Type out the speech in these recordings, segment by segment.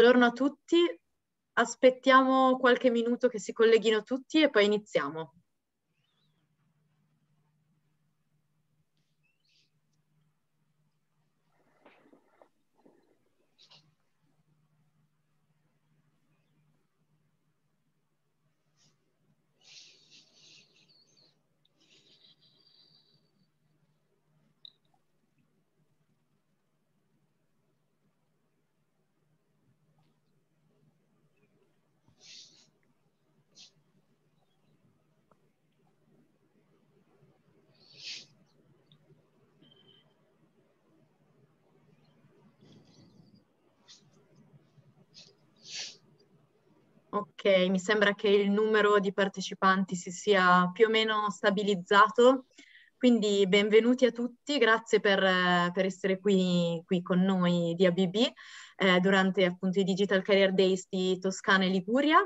Buongiorno a tutti, aspettiamo qualche minuto che si colleghino tutti e poi iniziamo. mi sembra che il numero di partecipanti si sia più o meno stabilizzato. Quindi benvenuti a tutti, grazie per, eh, per essere qui, qui, con noi di ABB eh, durante appunto i Digital Career Days di Toscana e Liguria.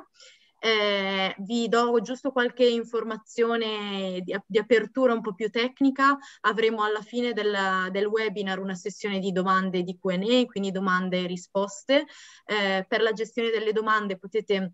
Eh, vi do giusto qualche informazione di, di, apertura un po' più tecnica. Avremo alla fine della, del webinar una sessione di domande di QA, quindi domande e risposte. Eh, per la gestione delle domande potete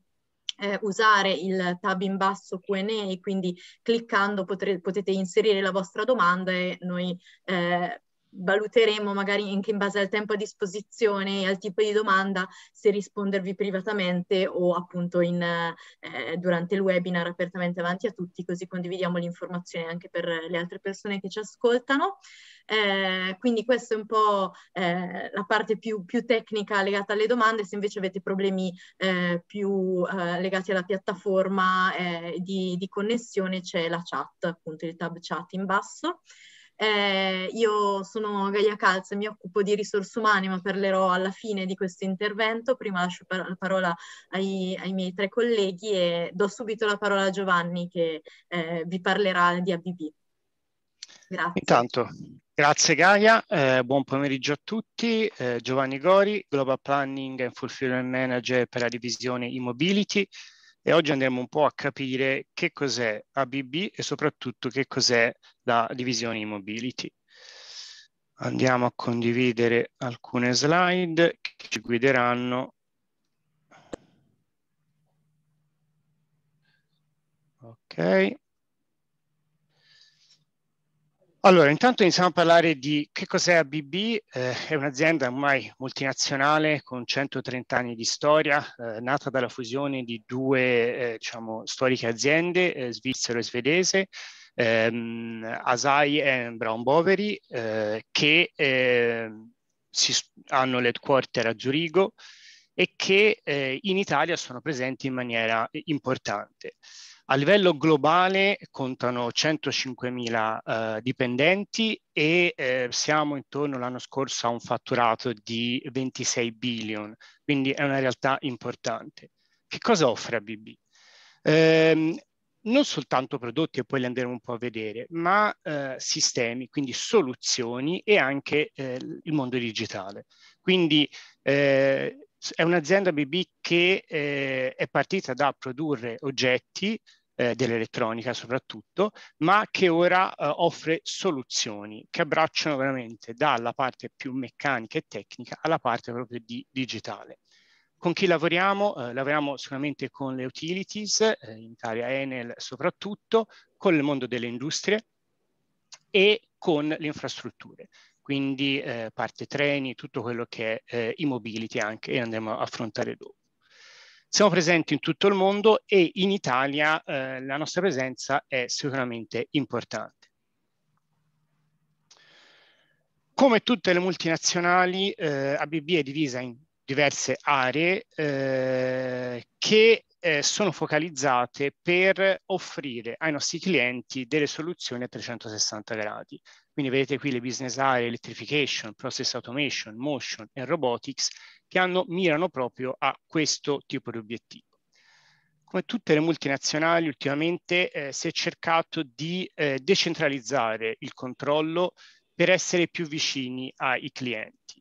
eh, usare il tab in basso Q&A, quindi cliccando potre, potete inserire la vostra domanda e noi eh, valuteremo magari anche in base al tempo a disposizione e al tipo di domanda se rispondervi privatamente o appunto in, eh, durante il webinar apertamente avanti a tutti così condividiamo l'informazione anche per le altre persone che ci ascoltano. Eh, quindi questa è un po' eh, la parte più, più, tecnica legata alle domande, se invece avete problemi eh, più eh, legati alla piattaforma eh, di, di connessione c'è la chat, appunto il tab chat in basso. Eh, io sono Gaia Calza e mi occupo di risorse umane, ma parlerò alla fine di questo intervento. Prima lascio par- la parola ai, ai, miei tre colleghi e do subito la parola a Giovanni che eh, vi parlerà di ABB. Grazie. Intanto, grazie Gaia, eh, buon pomeriggio a tutti. Eh, Giovanni Gori, Global Planning and Fulfillment Manager per la divisione Immobility. E e oggi andremo un po' a capire che cos'è ABB e soprattutto che cos'è la divisione e-mobility. Andiamo a condividere alcune slide che ci guideranno. Ok. Allora, intanto iniziamo a parlare di che cos'è ABB, eh, è un'azienda ormai multinazionale con 130 anni di storia, eh, nata dalla fusione di due eh, diciamo, storiche aziende, eh, svizzero e svedese, ehm, Asai e Brown Boveri, eh, che ehm, si, hanno l'headquarter a Zurigo e che eh, in Italia sono presenti in maniera importante. A livello globale contano 105.000 eh, dipendenti e eh, siamo intorno l'anno scorso a un fatturato di 26 billion, quindi è una realtà importante. Che cosa offre ABB? Ehm, non soltanto prodotti e poi li andremo un po' a vedere, ma eh, sistemi, quindi soluzioni e anche eh, il mondo digitale. Quindi eh, è un'azienda BB che eh, è partita da produrre oggetti eh, dell'elettronica soprattutto, ma che ora eh, offre soluzioni che abbracciano veramente dalla parte più meccanica e tecnica alla parte proprio di digitale. Con chi lavoriamo? Eh, lavoriamo sicuramente con le utilities, eh, in Italia Enel soprattutto, con il mondo delle industrie e con le infrastrutture quindi eh, parte treni, tutto quello che è eh, mobility anche e andremo a affrontare dopo. Siamo presenti in tutto il mondo e in Italia eh, la nostra presenza è sicuramente importante. Come tutte le multinazionali, eh, ABB è divisa in diverse aree eh, che eh, sono focalizzate per offrire ai nostri clienti delle soluzioni a 360 gradi. Quindi vedete qui le business area, electrification, process automation, motion e robotics che hanno, mirano proprio a questo tipo di obiettivo. Come tutte le multinazionali ultimamente eh, si è cercato di eh, decentralizzare il controllo per essere più vicini ai clienti.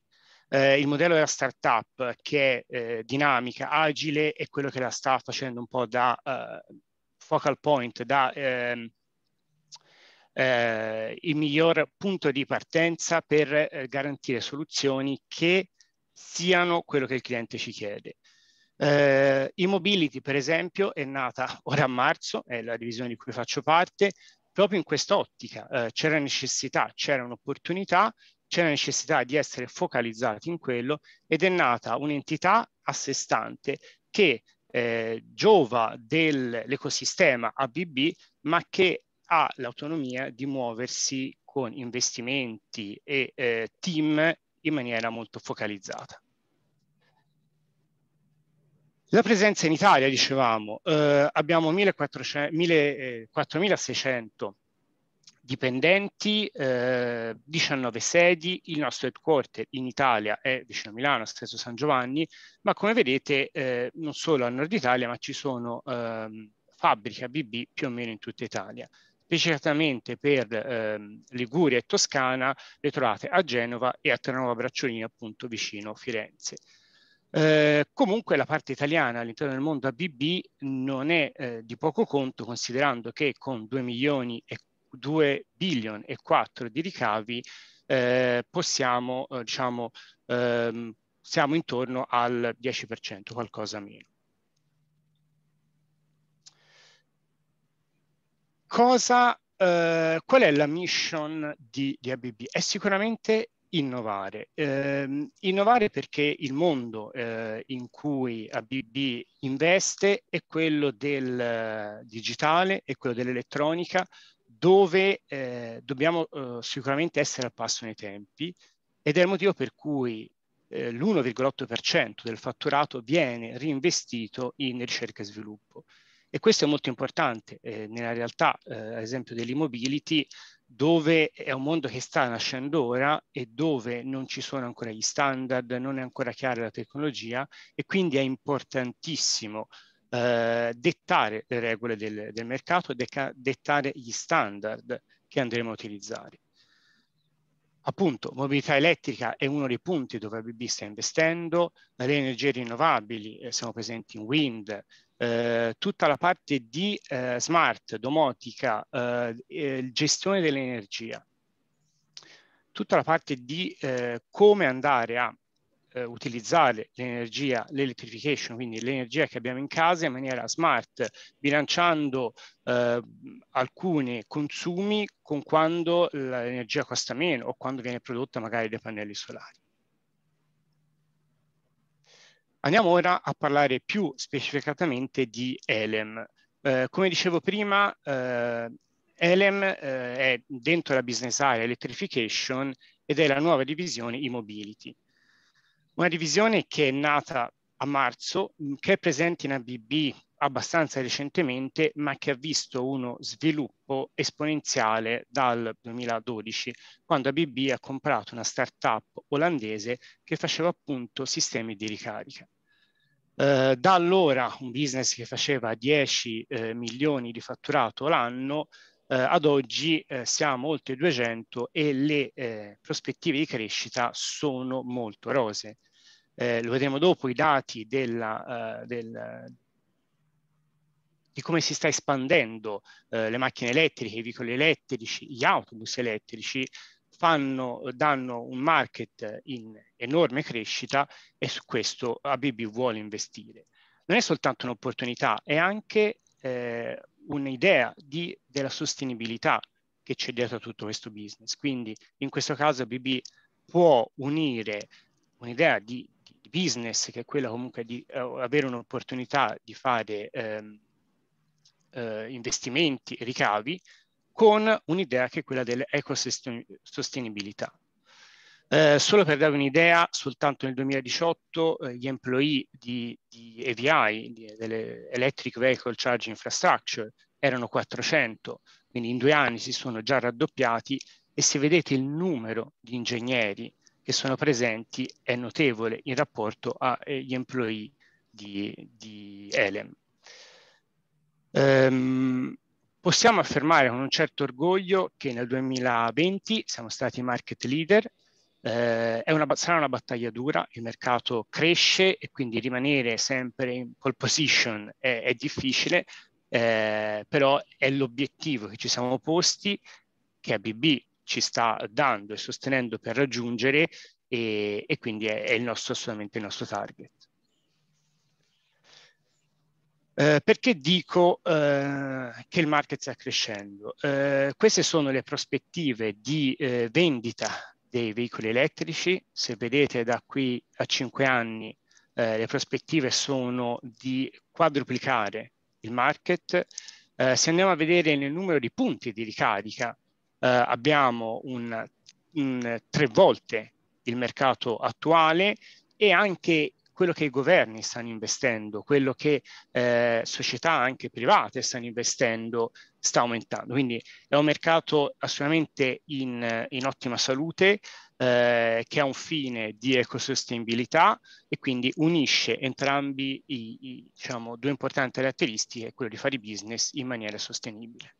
Eh, il modello della startup che è eh, dinamica, agile, è quello che la sta facendo un po' da eh, focal point, da... Ehm, eh, il miglior punto di partenza per eh, garantire soluzioni che siano quello che il cliente ci chiede. Eh, Immobility, per esempio, è nata ora a marzo, è la divisione di cui faccio parte, proprio in quest'ottica. Eh, c'era necessità, c'era un'opportunità, c'era necessità di essere focalizzati in quello ed è nata un'entità a sé stante che eh, giova dell'ecosistema ABB, ma che ha l'autonomia di muoversi con investimenti e eh, team in maniera molto focalizzata. La presenza in Italia, dicevamo, eh, abbiamo 4.600 eh, dipendenti, eh, 19 sedi, il nostro headquarter in Italia è vicino a Milano, stesso San Giovanni, ma come vedete eh, non solo a Nord Italia, ma ci sono ehm, fabbriche ABB più o meno in tutta Italia e certamente per eh, Liguria e Toscana le trovate a Genova e a Terranova Bracciolini appunto vicino Firenze. Eh, comunque la parte italiana all'interno del mondo ABB non è eh, di poco conto considerando che con 2 milioni e 2 billion e 4 di ricavi eh, possiamo eh, diciamo ehm, siamo intorno al 10% qualcosa meno. cosa, eh, qual è la mission di, di ABB? È sicuramente innovare. Eh, innovare perché il mondo eh, in cui ABB investe è quello del eh, digitale, è quello dell'elettronica, dove eh, dobbiamo eh, sicuramente essere al passo nei tempi ed è il motivo per cui eh, l'1,8% del fatturato viene reinvestito in ricerca e sviluppo. E questo è molto importante eh, nella realtà, eh, ad esempio, dell'immobility, dove è un mondo che sta nascendo ora e dove non ci sono ancora gli standard, non è ancora chiara la tecnologia e quindi è importantissimo eh, dettare le regole del, del mercato e dettare gli standard che andremo a utilizzare. Appunto, mobilità elettrica è uno dei punti dove ABB sta investendo, le energie rinnovabili eh, siamo presenti in wind, eh, tutta la parte di eh, smart, domotica, eh, gestione dell'energia, tutta la parte di eh, come andare a eh, utilizzare l'energia, l'electrification, quindi l'energia che abbiamo in casa in maniera smart, bilanciando eh, alcuni consumi con quando l'energia costa meno o quando viene prodotta magari dai pannelli solari. Andiamo ora a parlare più specificatamente di Elem. Eh, come dicevo prima, eh, Elem eh, è dentro la business area electrification ed è la nuova divisione e-mobility. Una divisione che è nata a marzo, che è presente in ABB abbastanza recentemente, ma che ha visto uno sviluppo esponenziale dal 2012, quando ABB ha comprato una startup olandese che faceva appunto sistemi di ricarica. Eh, da allora un business che faceva 10 eh, milioni di fatturato l'anno, eh, ad oggi eh, siamo oltre 200 e le eh, prospettive di crescita sono molto rose. Eh, lo vedremo dopo i dati della, del, di come si sta espandendo eh, le macchine elettriche, i veicoli elettrici, gli autobus elettrici, fanno, danno un market in enorme crescita e su questo ABB vuole investire. Non è soltanto un'opportunità, è anche eh, un'idea di, della sostenibilità che c'è dietro tutto questo business. Quindi in questo caso ABB può unire un'idea di, di business, che è quella comunque di eh, avere un'opportunità di fare... Ehm, eh, investimenti e ricavi con un'idea che è quella dell'ecosostenibilità. Eh, solo per dare un'idea, soltanto nel 2018 eh, gli employee di, di EVI, di, delle Electric Vehicle Charge Infrastructure, erano 400, quindi in due anni si sono già raddoppiati e se vedete il numero di ingegneri che sono presenti è notevole in rapporto agli employee di, di Elem. Ehm, possiamo affermare con un certo orgoglio che nel 2020 siamo stati market leader. Eh, una, sarà una battaglia dura, il mercato cresce e quindi rimanere sempre in pole position è, è difficile, eh, però è l'obiettivo che ci siamo posti, che ABB ci sta dando e sostenendo per raggiungere e, e quindi è, è il nostro, assolutamente il nostro target. Eh, perché dico eh, che il market sta crescendo? Eh, queste sono le prospettive di eh, vendita dei veicoli elettrici. Se vedete da qui a 5 anni eh, le prospettive sono di quadruplicare il market. Eh, se andiamo a vedere nel numero di punti di ricarica, abbiamo un, un, tre volte il mercato attuale e anche quello che i governi stanno investendo, quello che eh, società anche private stanno investendo sta aumentando. Quindi è un mercato assolutamente in, in ottima salute eh, che ha un fine di ecosostenibilità e quindi unisce entrambi i, i diciamo, due importanti caratteristiche, quello di fare business in maniera sostenibile.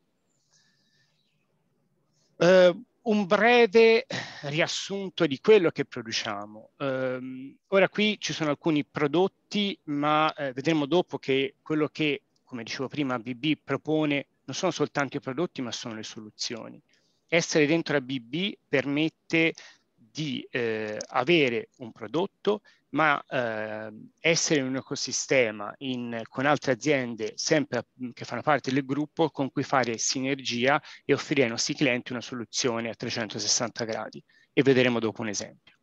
Uh, un breve riassunto di quello che produciamo. Um, ora qui ci sono alcuni prodotti, ma eh, vedremo dopo che quello che, come dicevo prima, BB propone non sono soltanto i prodotti, ma sono le soluzioni. Essere dentro a BB permette di eh, avere un prodotto ma eh, essere in un ecosistema in, con altre aziende sempre mhmm, che fanno parte del gruppo con cui fare sinergia e offrire ai nostri clienti una soluzione a 360 gradi e vedremo dopo un esempio.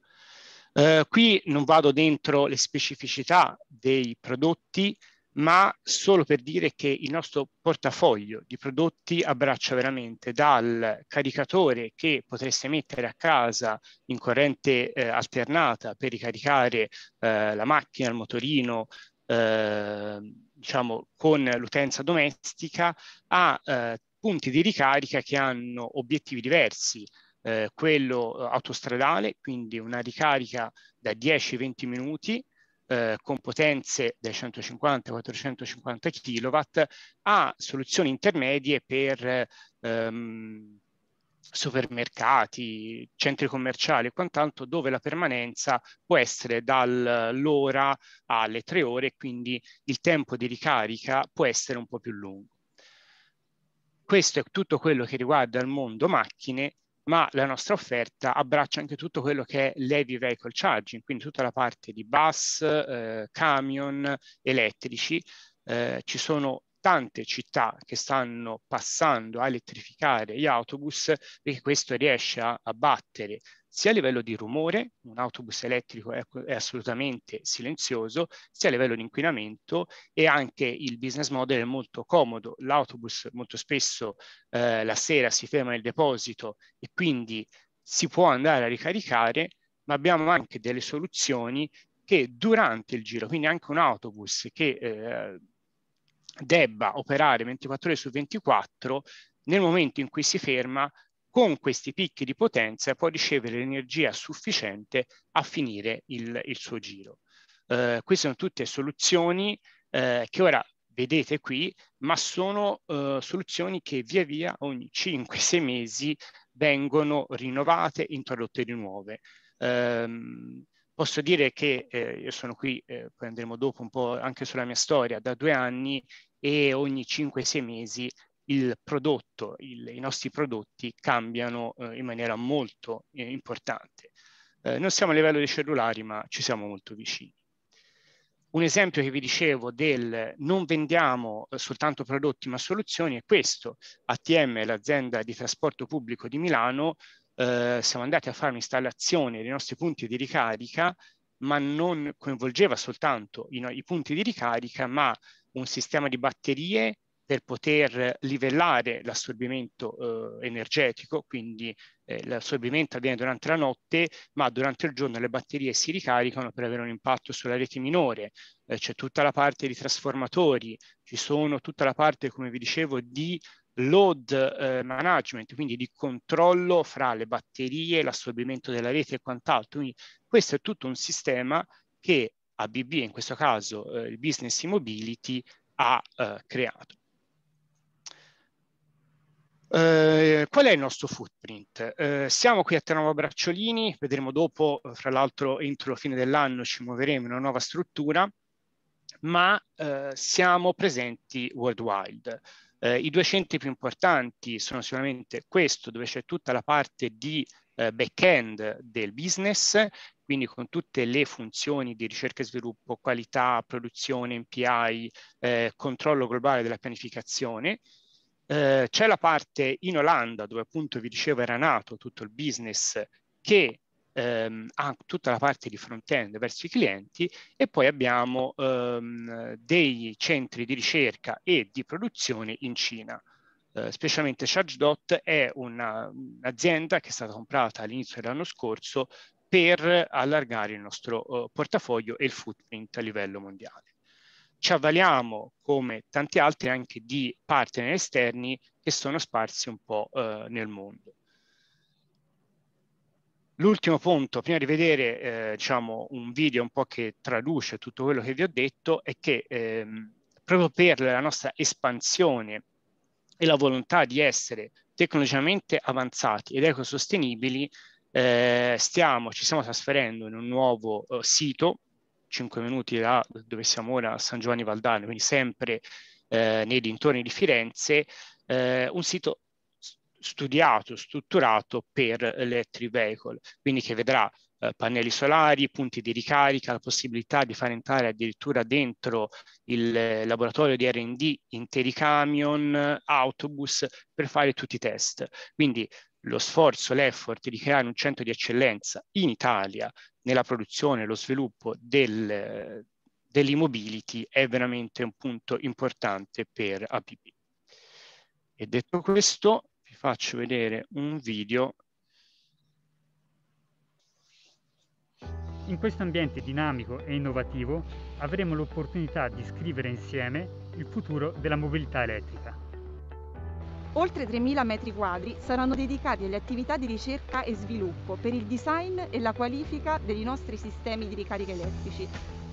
Eh, qui non vado dentro le specificità dei prodotti, ma solo per dire che il nostro portafoglio di prodotti abbraccia veramente dal caricatore che potreste mettere a casa in corrente eh, alternata per ricaricare eh, la macchina, il motorino, eh, diciamo con l'utenza domestica, a eh, punti di ricarica che hanno obiettivi diversi. Eh, quello eh, autostradale, quindi una ricarica da 10-20 minuti, eh, con potenze dai 150 ai 450 kW a soluzioni intermedie per ehm, supermercati, centri commerciali e quant'altro, dove la permanenza può essere dall'ora alle tre ore, quindi il tempo di ricarica può essere un po' più lungo. Questo è tutto quello che riguarda il mondo macchine ma la nostra offerta abbraccia anche tutto quello che è l'heavy vehicle charging, quindi tutta la parte di bus, eh, camion, elettrici. Eh, ci sono tante città che stanno passando a elettrificare gli autobus perché questo riesce a, a battere sia a livello di rumore, un autobus elettrico è, è assolutamente silenzioso, sia a livello di inquinamento e anche il business model è molto comodo. L'autobus molto spesso eh, la sera si ferma nel deposito e quindi si può andare a ricaricare, ma abbiamo anche delle soluzioni che durante il giro, quindi anche un autobus che eh, debba operare 24 ore su 24, nel momento in cui si ferma con questi picchi di potenza può ricevere l'energia sufficiente a finire il, il suo giro. Eh, queste sono tutte soluzioni eh, che ora vedete qui, ma sono eh, soluzioni che via via ogni 5-6 mesi vengono rinnovate, introdotte di nuove. Ehm, posso dire che eh, io sono qui, eh, poi andremo dopo un po' anche sulla mia storia, da due anni e ogni 5-6 mesi il prodotto, il, i nostri prodotti cambiano eh, in maniera molto eh, importante. Eh, non siamo a livello dei cellulari, ma ci siamo molto vicini. Un esempio che vi dicevo del non vendiamo eh, soltanto prodotti ma soluzioni è questo. ATM, l'azienda di trasporto pubblico di Milano, eh, siamo andati a fare un'installazione dei nostri punti di ricarica, ma non coinvolgeva soltanto i, no, i punti di ricarica, ma un sistema di batterie per poter livellare l'assorbimento eh, energetico, quindi eh, l'assorbimento avviene durante la notte, ma durante il giorno le batterie si ricaricano per avere un impatto sulla rete minore, eh, c'è tutta la parte di trasformatori, ci sono tutta la parte, come vi dicevo, di load eh, management, quindi di controllo fra le batterie, l'assorbimento della rete e quant'altro. Quindi questo è tutto un sistema che ABB, in questo caso eh, il Business Immobility, ha eh, creato. Eh, qual è il nostro footprint? Eh, siamo qui a Teramo Bracciolini, vedremo dopo, eh, fra l'altro entro la fine dell'anno ci muoveremo in una nuova struttura, ma eh, siamo presenti worldwide. Eh, I due centri più importanti sono sicuramente questo, dove c'è tutta la parte di eh, back-end del business, quindi con tutte le funzioni di ricerca e sviluppo, qualità, produzione, MPI, controllo globale della pianificazione, eh, c'è la parte in Olanda, dove appunto vi dicevo era nato tutto il business, che ehm, ha tutta la parte di front-end verso i clienti, e poi abbiamo ehm, dei centri di ricerca e di produzione in Cina. Eh, specialmente ChargeDot è una, un'azienda che è stata comprata all'inizio dell'anno scorso per allargare il nostro uh, portafoglio e il footprint a livello mondiale ci avvaliamo, come tanti altri, anche di partner esterni che sono sparsi un po' eh, nel mondo. L'ultimo punto, prima di vedere eh, diciamo, un video un po' che traduce tutto quello che vi ho detto, è che ehm, proprio per la nostra espansione e la volontà di essere tecnologicamente avanzati ed ecosostenibili, eh, stiamo, ci stiamo trasferendo in un nuovo eh, sito 5 minuti da dove siamo ora, a San Giovanni Valdano, quindi sempre eh, nei dintorni di Firenze, eh, un sito studiato, strutturato per electric vehicle, quindi che vedrà eh, pannelli solari, punti di ricarica, la possibilità di far entrare addirittura dentro il laboratorio di R&D interi camion, autobus per fare tutti i test. Quindi lo sforzo, l'effort di creare un centro di eccellenza in Italia nella produzione e lo sviluppo del, dell'immobility è veramente un punto importante per ABB. E detto questo, vi faccio vedere un video. In questo ambiente dinamico e innovativo avremo l'opportunità di scrivere insieme il futuro della mobilità elettrica. Oltre 3.000 metri quadri saranno dedicati alle attività di ricerca e sviluppo per il design e la qualifica dei nostri sistemi di ricarica elettrici.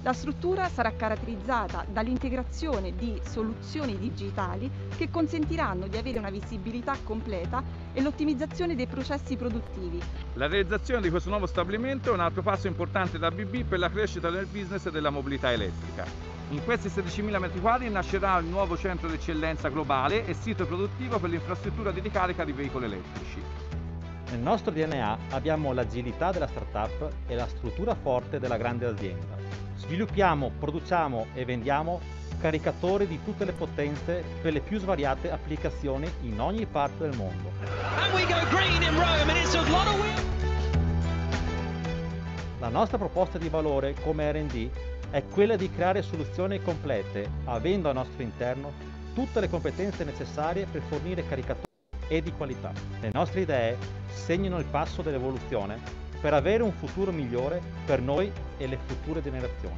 La struttura sarà caratterizzata dall'integrazione di soluzioni digitali che consentiranno di avere una visibilità completa e l'ottimizzazione dei processi produttivi. La realizzazione di questo nuovo stabilimento è un altro passo importante da BB per la crescita del business della mobilità elettrica. In questi 16.000 m2 nascerà il nuovo centro d'eccellenza globale e sito produttivo per l'infrastruttura di ricarica di veicoli elettrici. Nel nostro DNA abbiamo l'agilità della startup e la struttura forte della grande azienda. Sviluppiamo, produciamo e vendiamo caricatori di tutte le potenze per le più svariate applicazioni in ogni parte del mondo. La nostra proposta di valore come RD è quella di creare soluzioni complete, avendo al nostro interno tutte le competenze necessarie per fornire caricatori e di qualità. Le nostre idee segnano il passo dell'evoluzione per avere un futuro migliore per noi e le future generazioni.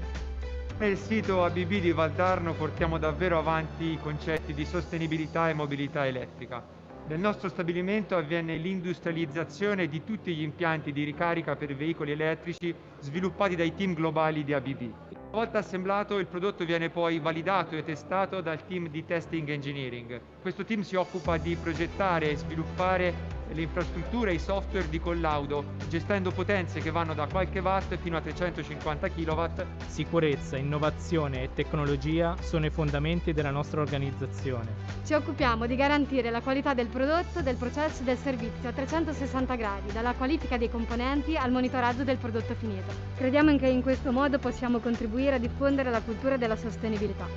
Nel sito ABB di Valdarno portiamo davvero avanti i concetti di sostenibilità e mobilità elettrica. Nel nostro stabilimento avviene l'industrializzazione di tutti gli impianti di ricarica per veicoli elettrici sviluppati dai team globali di ABB volta assemblato il prodotto viene poi validato e testato dal team di testing engineering. Questo team si occupa di progettare e sviluppare le infrastrutture e i software di collaudo, gestendo potenze che vanno da qualche watt fino a 350 kW. Sicurezza, innovazione e tecnologia sono i fondamenti della nostra organizzazione. Ci occupiamo di garantire la qualità del prodotto, del processo e del servizio a 360 gradi, dalla qualifica dei componenti al monitoraggio del prodotto finito. Crediamo che in questo modo possiamo contribuire a diffondere la cultura della sostenibilità.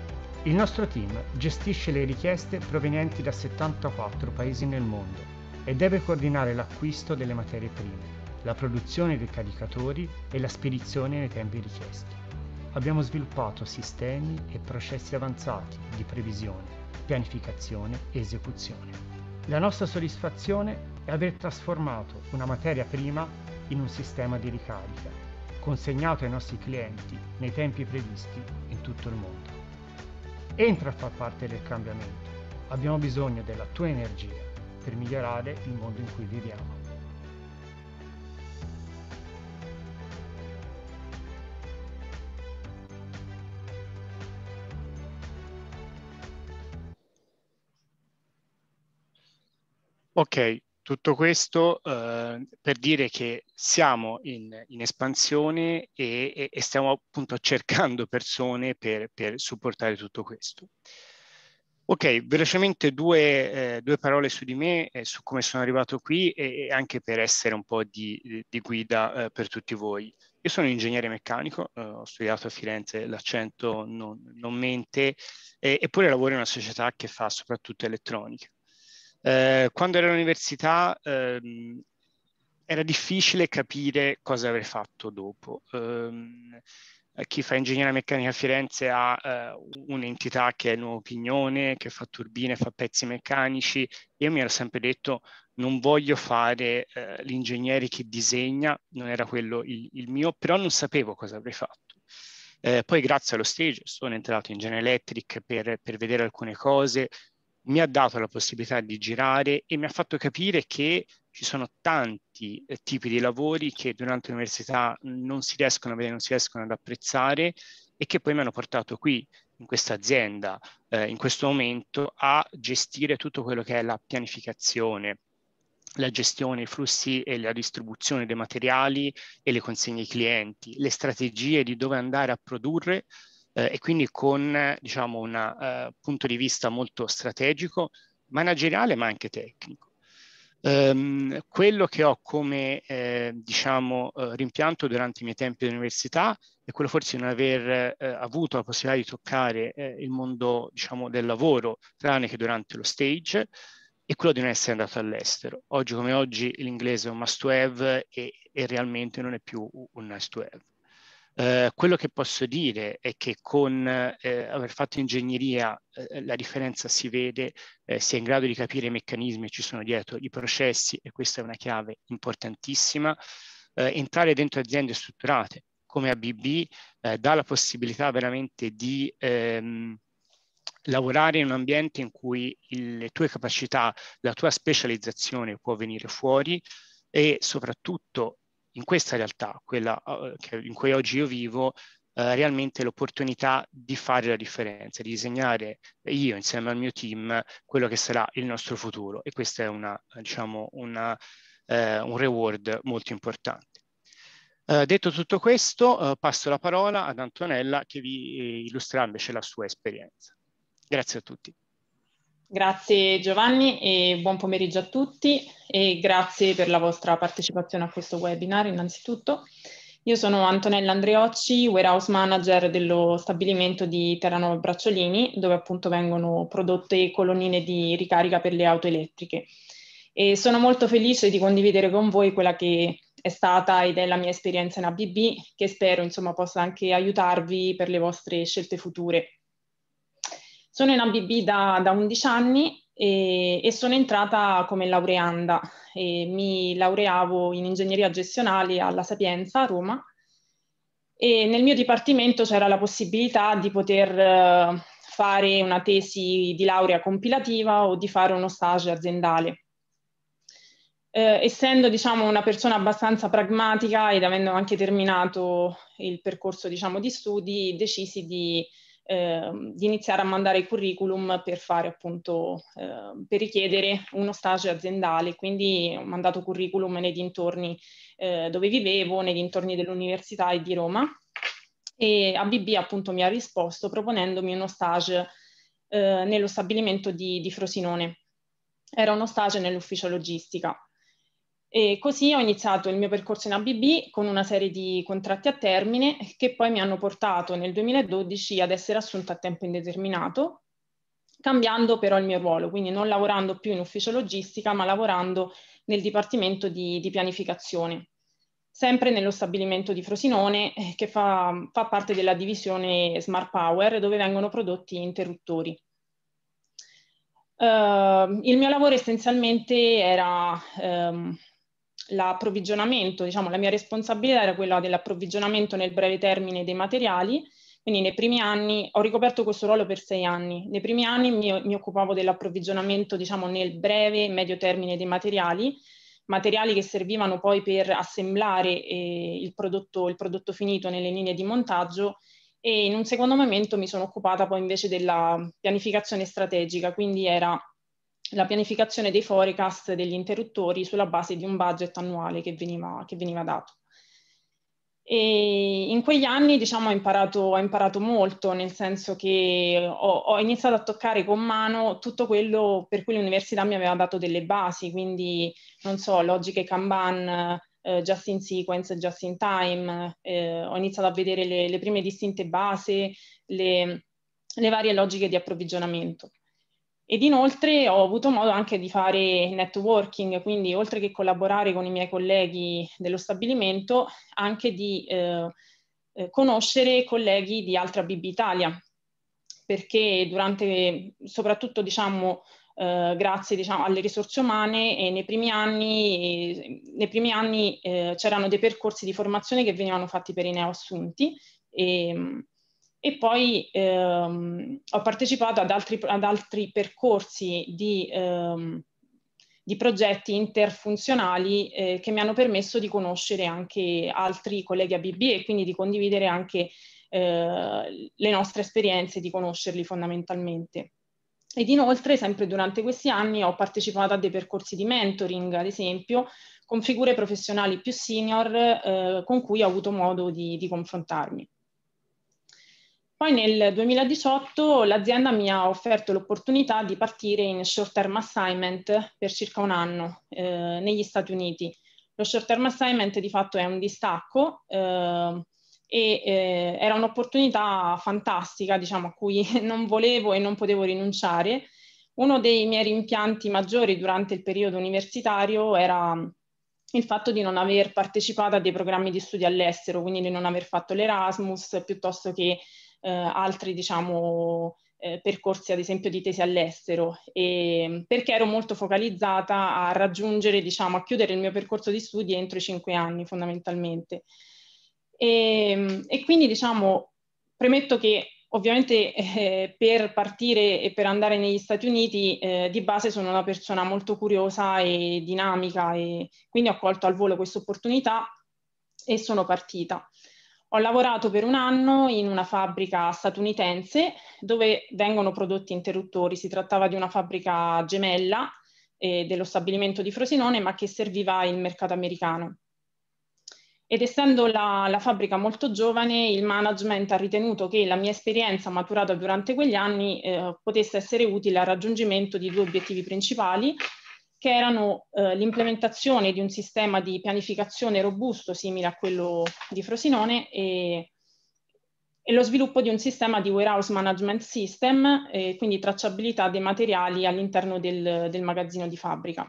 Il nostro team gestisce le richieste provenienti da 74 paesi nel mondo e deve coordinare l'acquisto delle materie prime, la produzione dei caricatori e la spedizione nei tempi richiesti. Abbiamo sviluppato sistemi e processi avanzati di previsione, pianificazione e esecuzione. La nostra soddisfazione è aver trasformato una materia prima in un sistema di ricarica, consegnato ai nostri clienti nei tempi previsti in tutto il mondo. Entra a far parte del cambiamento. Abbiamo bisogno della tua energia per migliorare il mondo in cui viviamo. Ok, tutto questo eh, per dire che siamo in, in espansione e, e, stiamo appunto cercando persone per, per supportare tutto questo. Ok, velocemente due, eh, due, parole su di me e eh, su come sono arrivato qui e, e, anche per essere un po' di, di guida eh, per tutti voi. Io sono ingegnere meccanico, eh, ho studiato a Firenze, l'accento non, non, mente, eppure lavoro in una società che fa soprattutto elettronica. Eh, quando ero all'università ehm, era difficile capire cosa avrei fatto dopo. Um, eh, chi fa ingegneria meccanica a Firenze ha eh, un'entità che è Nuova Opinione, che fa turbine, fa pezzi meccanici. Io mi ero sempre detto non voglio fare eh, l'ingegnere che disegna, non era quello il, il mio, però non sapevo cosa avrei fatto. Eh, poi grazie allo stage sono entrato in General Electric per, per, vedere alcune cose, mi ha dato la possibilità di girare e mi ha fatto capire che ci sono tanti eh, tipi di lavori che durante l'università non si riescono a vedere, non si riescono ad apprezzare e che poi mi hanno portato qui, in questa azienda, eh, in questo momento, a gestire tutto quello che è la pianificazione, la gestione, i flussi e la distribuzione dei materiali e le consegne ai clienti, le strategie di dove andare a produrre eh, e quindi con diciamo, un eh, punto di vista molto strategico, manageriale ma anche tecnico. Um, quello che ho come eh, diciamo, eh, rimpianto durante i miei tempi di università è quello forse di non aver eh, avuto la possibilità di toccare eh, il mondo diciamo, del lavoro, tranne che durante lo stage, e quello di non essere andato all'estero. Oggi come oggi l'inglese è un must have e, e realmente non è più un nice to have. Eh, quello che posso dire è che con eh, aver fatto ingegneria eh, la differenza si vede, eh, si è in grado di capire i meccanismi che ci sono dietro, i processi, e questa è una chiave importantissima. Eh, entrare dentro aziende strutturate come ABB dà la possibilità veramente di ehm, lavorare in un ambiente in cui il, le tue capacità, la tua specializzazione può venire fuori e soprattutto in questa realtà, quella eh, in cui oggi io vivo, eh, realmente l'opportunità di fare la differenza, di disegnare io insieme al mio team quello che sarà il nostro futuro e questo è una, diciamo, una, eh, un reward molto importante. Eh, detto tutto questo, eh, passo la parola ad Antonella che vi eh, illustrerà invece la sua esperienza. Grazie a tutti. Grazie Giovanni e buon pomeriggio a tutti e grazie per la vostra partecipazione a questo webinar innanzitutto. Io sono Antonella Andreocci, warehouse manager dello stabilimento di Terranova Bracciolini, dove appunto vengono prodotte colonnine di ricarica per le auto elettriche. E sono molto felice di condividere con voi quella che è stata ed è la mia esperienza in ABB, che spero insomma possa anche aiutarvi per le vostre scelte future. Sono in ABB da, da 11 anni e, e, sono entrata come laureanda. E mi laureavo in ingegneria gestionale alla Sapienza a Roma e nel mio dipartimento c'era la possibilità di poter eh, fare una tesi di laurea compilativa o di fare uno stage aziendale. Eh, essendo diciamo, una persona abbastanza pragmatica ed avendo anche terminato il percorso diciamo, di studi, decisi di Ehm, di iniziare a mandare i curriculum per fare appunto, eh, per richiedere uno stage aziendale, quindi ho mandato curriculum nei dintorni eh, dove vivevo, nei dintorni dell'Università e di Roma e ABB appunto mi ha risposto proponendomi uno stage eh, nello stabilimento di, di Frosinone. Era uno stage nell'ufficio logistica. E così ho iniziato il mio percorso in ABB con una serie di contratti a termine che poi mi hanno portato nel 2012 ad essere assunta a tempo indeterminato, cambiando però il mio ruolo, quindi non lavorando più in ufficio logistica, ma lavorando nel dipartimento di, di pianificazione, sempre nello stabilimento di Frosinone eh, che fa, fa parte della divisione Smart Power dove vengono prodotti interruttori. Uh, il mio lavoro essenzialmente era um, l'approvvigionamento, diciamo, la mia responsabilità era quella dell'approvvigionamento nel breve termine dei materiali, quindi nei primi anni ho ricoperto questo ruolo per sei anni. Nei primi anni mi, mi occupavo dell'approvvigionamento, diciamo, nel breve e medio termine dei materiali, materiali che servivano poi per assemblare eh, il, prodotto, il prodotto finito nelle linee di montaggio e in un secondo momento mi sono occupata poi invece della pianificazione strategica, quindi era la pianificazione dei forecast degli interruttori sulla base di un budget annuale che veniva, che veniva dato. E in quegli anni diciamo, ho, imparato, ho, imparato, molto, nel senso che ho, ho, iniziato a toccare con mano tutto quello per cui l'università mi aveva dato delle basi, quindi non so, logiche Kanban, eh, just in sequence, just in time, eh, ho iniziato a vedere le, le prime distinte base, le, le varie logiche di approvvigionamento. Ed inoltre ho avuto modo anche di fare networking, quindi oltre che collaborare con i miei colleghi dello stabilimento, anche di eh, eh conoscere colleghi di altra BB Italia, perché durante, soprattutto diciamo, eh, grazie diciamo, alle risorse umane, nei primi anni, nei primi anni eh, c'erano dei percorsi di formazione che venivano fatti per i neoassunti. E, ehm, e poi ehm, ho partecipato ad altri, ad altri percorsi di, ehm, di, progetti interfunzionali eh, che mi hanno permesso di conoscere anche altri colleghi a BB e quindi di condividere anche eh, le nostre esperienze, di conoscerli fondamentalmente. Ed inoltre, sempre durante questi anni, ho partecipato a dei percorsi di mentoring, ad esempio, con figure professionali più senior eh, con cui ho avuto modo di, di confrontarmi. Poi nel 2018 l'azienda mi ha offerto l'opportunità di partire in short term assignment per circa un anno eh, negli Stati Uniti. Lo short term assignment di fatto è un distacco eh, e eh, era un'opportunità fantastica, diciamo, a cui non volevo e non potevo rinunciare. Uno dei miei rimpianti maggiori durante il periodo universitario era il fatto di non aver partecipato a dei programmi di studio all'estero, quindi di non aver fatto l'Erasmus piuttosto che eh, altri diciamo, eh, percorsi ad esempio di tesi all'estero e, mm, perché ero molto focalizzata a raggiungere, diciamo, a chiudere il mio percorso di studi entro i cinque anni fondamentalmente. E, mm, e quindi diciamo, premetto che Ovviamente eh, per partire e per andare negli Stati Uniti eh, di base sono una persona molto curiosa e dinamica e quindi ho colto al volo questa opportunità e sono partita. Ho lavorato per un anno in una fabbrica statunitense dove vengono prodotti interruttori. Si trattava di una fabbrica gemella eh, dello stabilimento di Frosinone, ma che serviva il mercato americano. Ed essendo la, la, fabbrica molto giovane, il management ha ritenuto che la mia esperienza maturata durante quegli anni eh, potesse essere utile al raggiungimento di due obiettivi principali, che erano eh, l'implementazione di un sistema di pianificazione robusto simile a quello di Frosinone e, e lo sviluppo di un sistema di warehouse management system, e eh, quindi tracciabilità dei materiali all'interno del, del magazzino di fabbrica.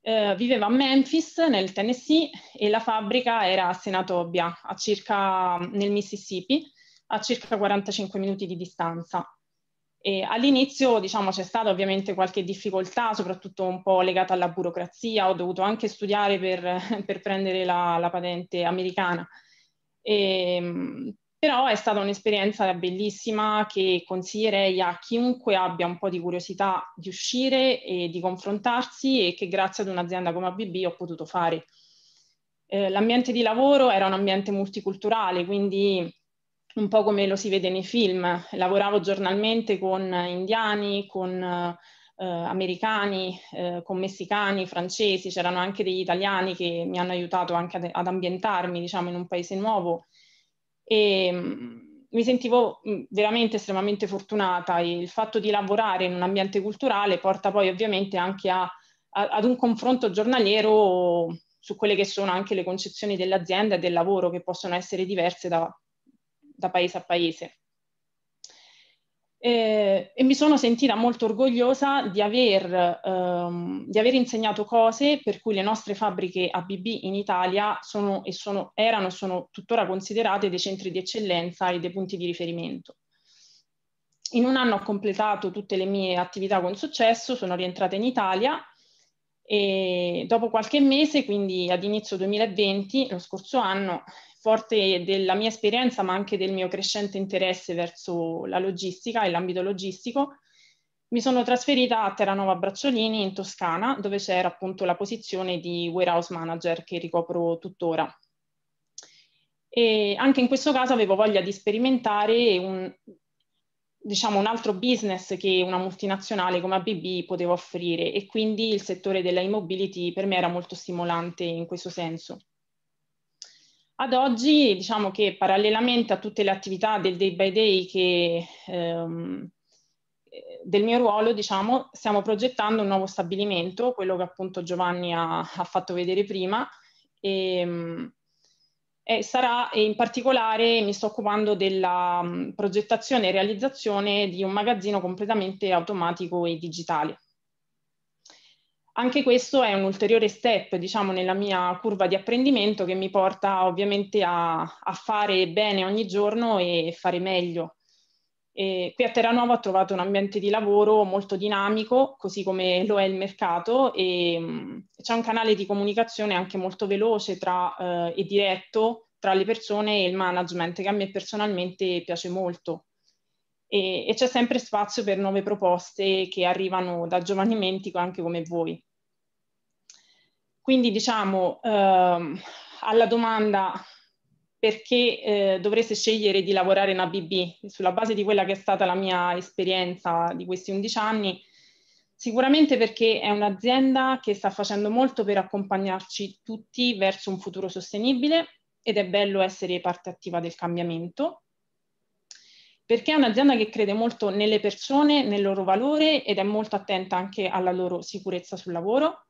Eh, viveva a Memphis, nel Tennessee, e la fabbrica era a Senatobia, a circa, nel Mississippi, a circa 45 minuti di distanza. E all'inizio diciamo, c'è stata ovviamente qualche difficoltà, soprattutto un po' legata alla burocrazia, ho dovuto anche studiare per, per prendere la, la, patente americana. E, ehm, però è stata un'esperienza bellissima che consiglierei a chiunque abbia un po' di curiosità di uscire e di confrontarsi e che grazie ad un'azienda come ABB ho potuto fare. Eh, l'ambiente di lavoro era un ambiente multiculturale, quindi un po' come lo si vede nei film. Lavoravo giornalmente con eh, indiani, con eh, eh, americani, eh, con messicani, francesi, c'erano anche degli italiani che mi hanno aiutato anche ad, ad ambientarmi, diciamo, in un paese nuovo. E mm, mi sentivo mm, veramente estremamente fortunata e il fatto di lavorare in un ambiente culturale porta poi ovviamente anche a, a, ad un confronto giornaliero su quelle che sono anche le concezioni dell'azienda e del lavoro che possono essere diverse da, da paese a paese. E, e mi sono sentita molto orgogliosa di aver, ehm, di aver, insegnato cose per cui le nostre fabbriche ABB in Italia sono, e sono, erano e sono tuttora considerate dei centri di eccellenza e dei punti di riferimento. In un anno ho completato tutte le mie attività con successo, sono rientrata in Italia e dopo qualche mese, quindi ad inizio 2020, lo scorso anno, forte della mia esperienza, ma anche del mio crescente interesse verso la logistica e l'ambito logistico, mi sono trasferita a Terranova Bracciolini in Toscana, dove c'era appunto la posizione di warehouse manager che ricopro tuttora. E anche in questo caso avevo voglia di sperimentare un, diciamo, un altro business che una multinazionale come ABB poteva offrire e quindi il settore della e-mobility per me era molto stimolante in questo senso. Ad oggi diciamo che parallelamente a tutte le attività del day by day che, ehm, del mio ruolo, diciamo, stiamo progettando un nuovo stabilimento, quello che appunto Giovanni ha, ha fatto vedere prima, e, ehm, e sarà e in particolare mi sto occupando della progettazione e realizzazione di un magazzino completamente automatico e digitale anche questo è un ulteriore step, diciamo, nella mia curva di apprendimento che mi porta ovviamente a, a fare bene ogni giorno e fare meglio. E qui a Terranova ho trovato un ambiente di lavoro molto dinamico, così come lo è il mercato, e mh, c'è un canale di comunicazione anche molto veloce tra, eh, e diretto tra le persone e il management, che a me personalmente piace molto. E, e c'è sempre spazio per nuove proposte che arrivano da giovani mentico anche come voi. Quindi diciamo ehm, alla domanda perché eh, dovreste scegliere di lavorare in ABB sulla base di quella che è stata la mia esperienza di questi 11 anni, Sicuramente perché è un'azienda che sta facendo molto per accompagnarci tutti verso un futuro sostenibile ed è bello essere parte attiva del cambiamento, perché è un'azienda che crede molto nelle persone, nel loro valore ed è molto attenta anche alla loro sicurezza sul lavoro,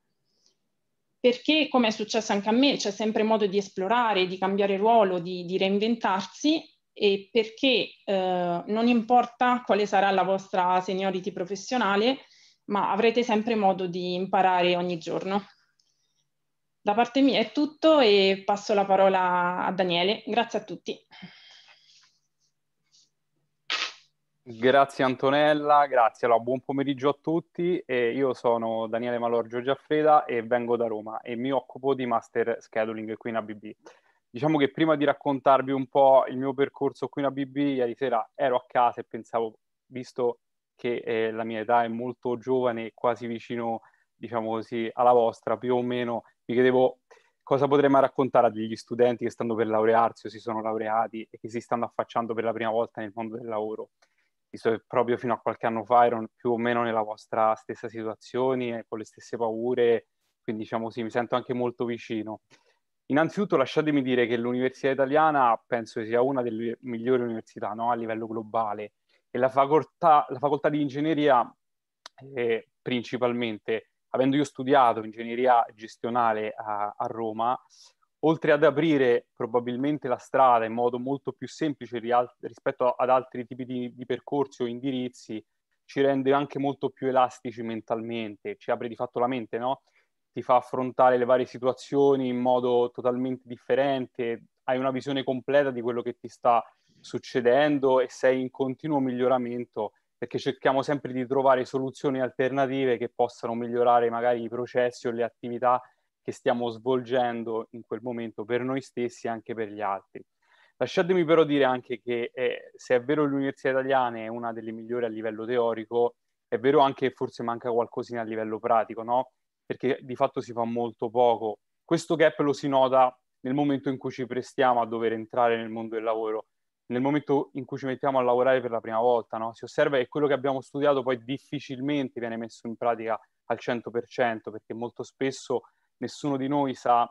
perché come è successo anche a me c'è sempre modo di esplorare, di cambiare ruolo, di, di reinventarsi e perché eh, non importa quale sarà la vostra seniority professionale, ma avrete sempre modo di imparare ogni giorno. Da parte mia è tutto e passo la parola a Daniele. Grazie a tutti. Grazie Antonella, grazie. Allora, buon pomeriggio a tutti. Eh, io sono Daniele Malorgio Giaffreda e vengo da Roma e mi occupo di master scheduling qui in ABB. Diciamo che prima di raccontarvi un po' il mio percorso qui in ABB, ieri sera ero a casa e pensavo, visto che eh, la mia età è molto giovane, quasi vicino, diciamo così, alla vostra più o meno, vi chiedevo cosa potremmo raccontare agli studenti che stanno per laurearsi o si sono laureati e che si stanno affacciando per la prima volta nel mondo del lavoro visto che proprio fino a qualche anno fa erano più o meno nella vostra stessa situazione, con le stesse paure, quindi diciamo sì, mi sento anche molto vicino. Innanzitutto lasciatemi dire che l'università italiana penso sia una delle migliori università no? a livello globale e la facoltà, la facoltà di ingegneria eh, principalmente, avendo io studiato ingegneria gestionale a, a Roma, oltre ad aprire probabilmente la strada in modo molto più semplice rispetto ad altri tipi di, di percorsi o indirizzi, ci rende anche molto più elastici mentalmente, ci apre di fatto la mente, no? Ti fa affrontare le varie situazioni in modo totalmente differente, hai una visione completa di quello che ti sta succedendo e sei in continuo miglioramento perché cerchiamo sempre di trovare soluzioni alternative che possano migliorare magari i processi o le attività che stiamo svolgendo in quel momento per noi stessi e anche per gli altri. Lasciatemi però dire anche che eh, se è vero che l'università italiana è una delle migliori a livello teorico, è vero anche che forse manca qualcosina a livello pratico, no? Perché di fatto si fa molto poco. Questo gap lo si nota nel momento in cui ci prestiamo a dover entrare nel mondo del lavoro, nel momento in cui ci mettiamo a lavorare per la prima volta, no? Si osserva che quello che abbiamo studiato poi difficilmente viene messo in pratica al 100%, perché molto spesso nessuno di noi sa,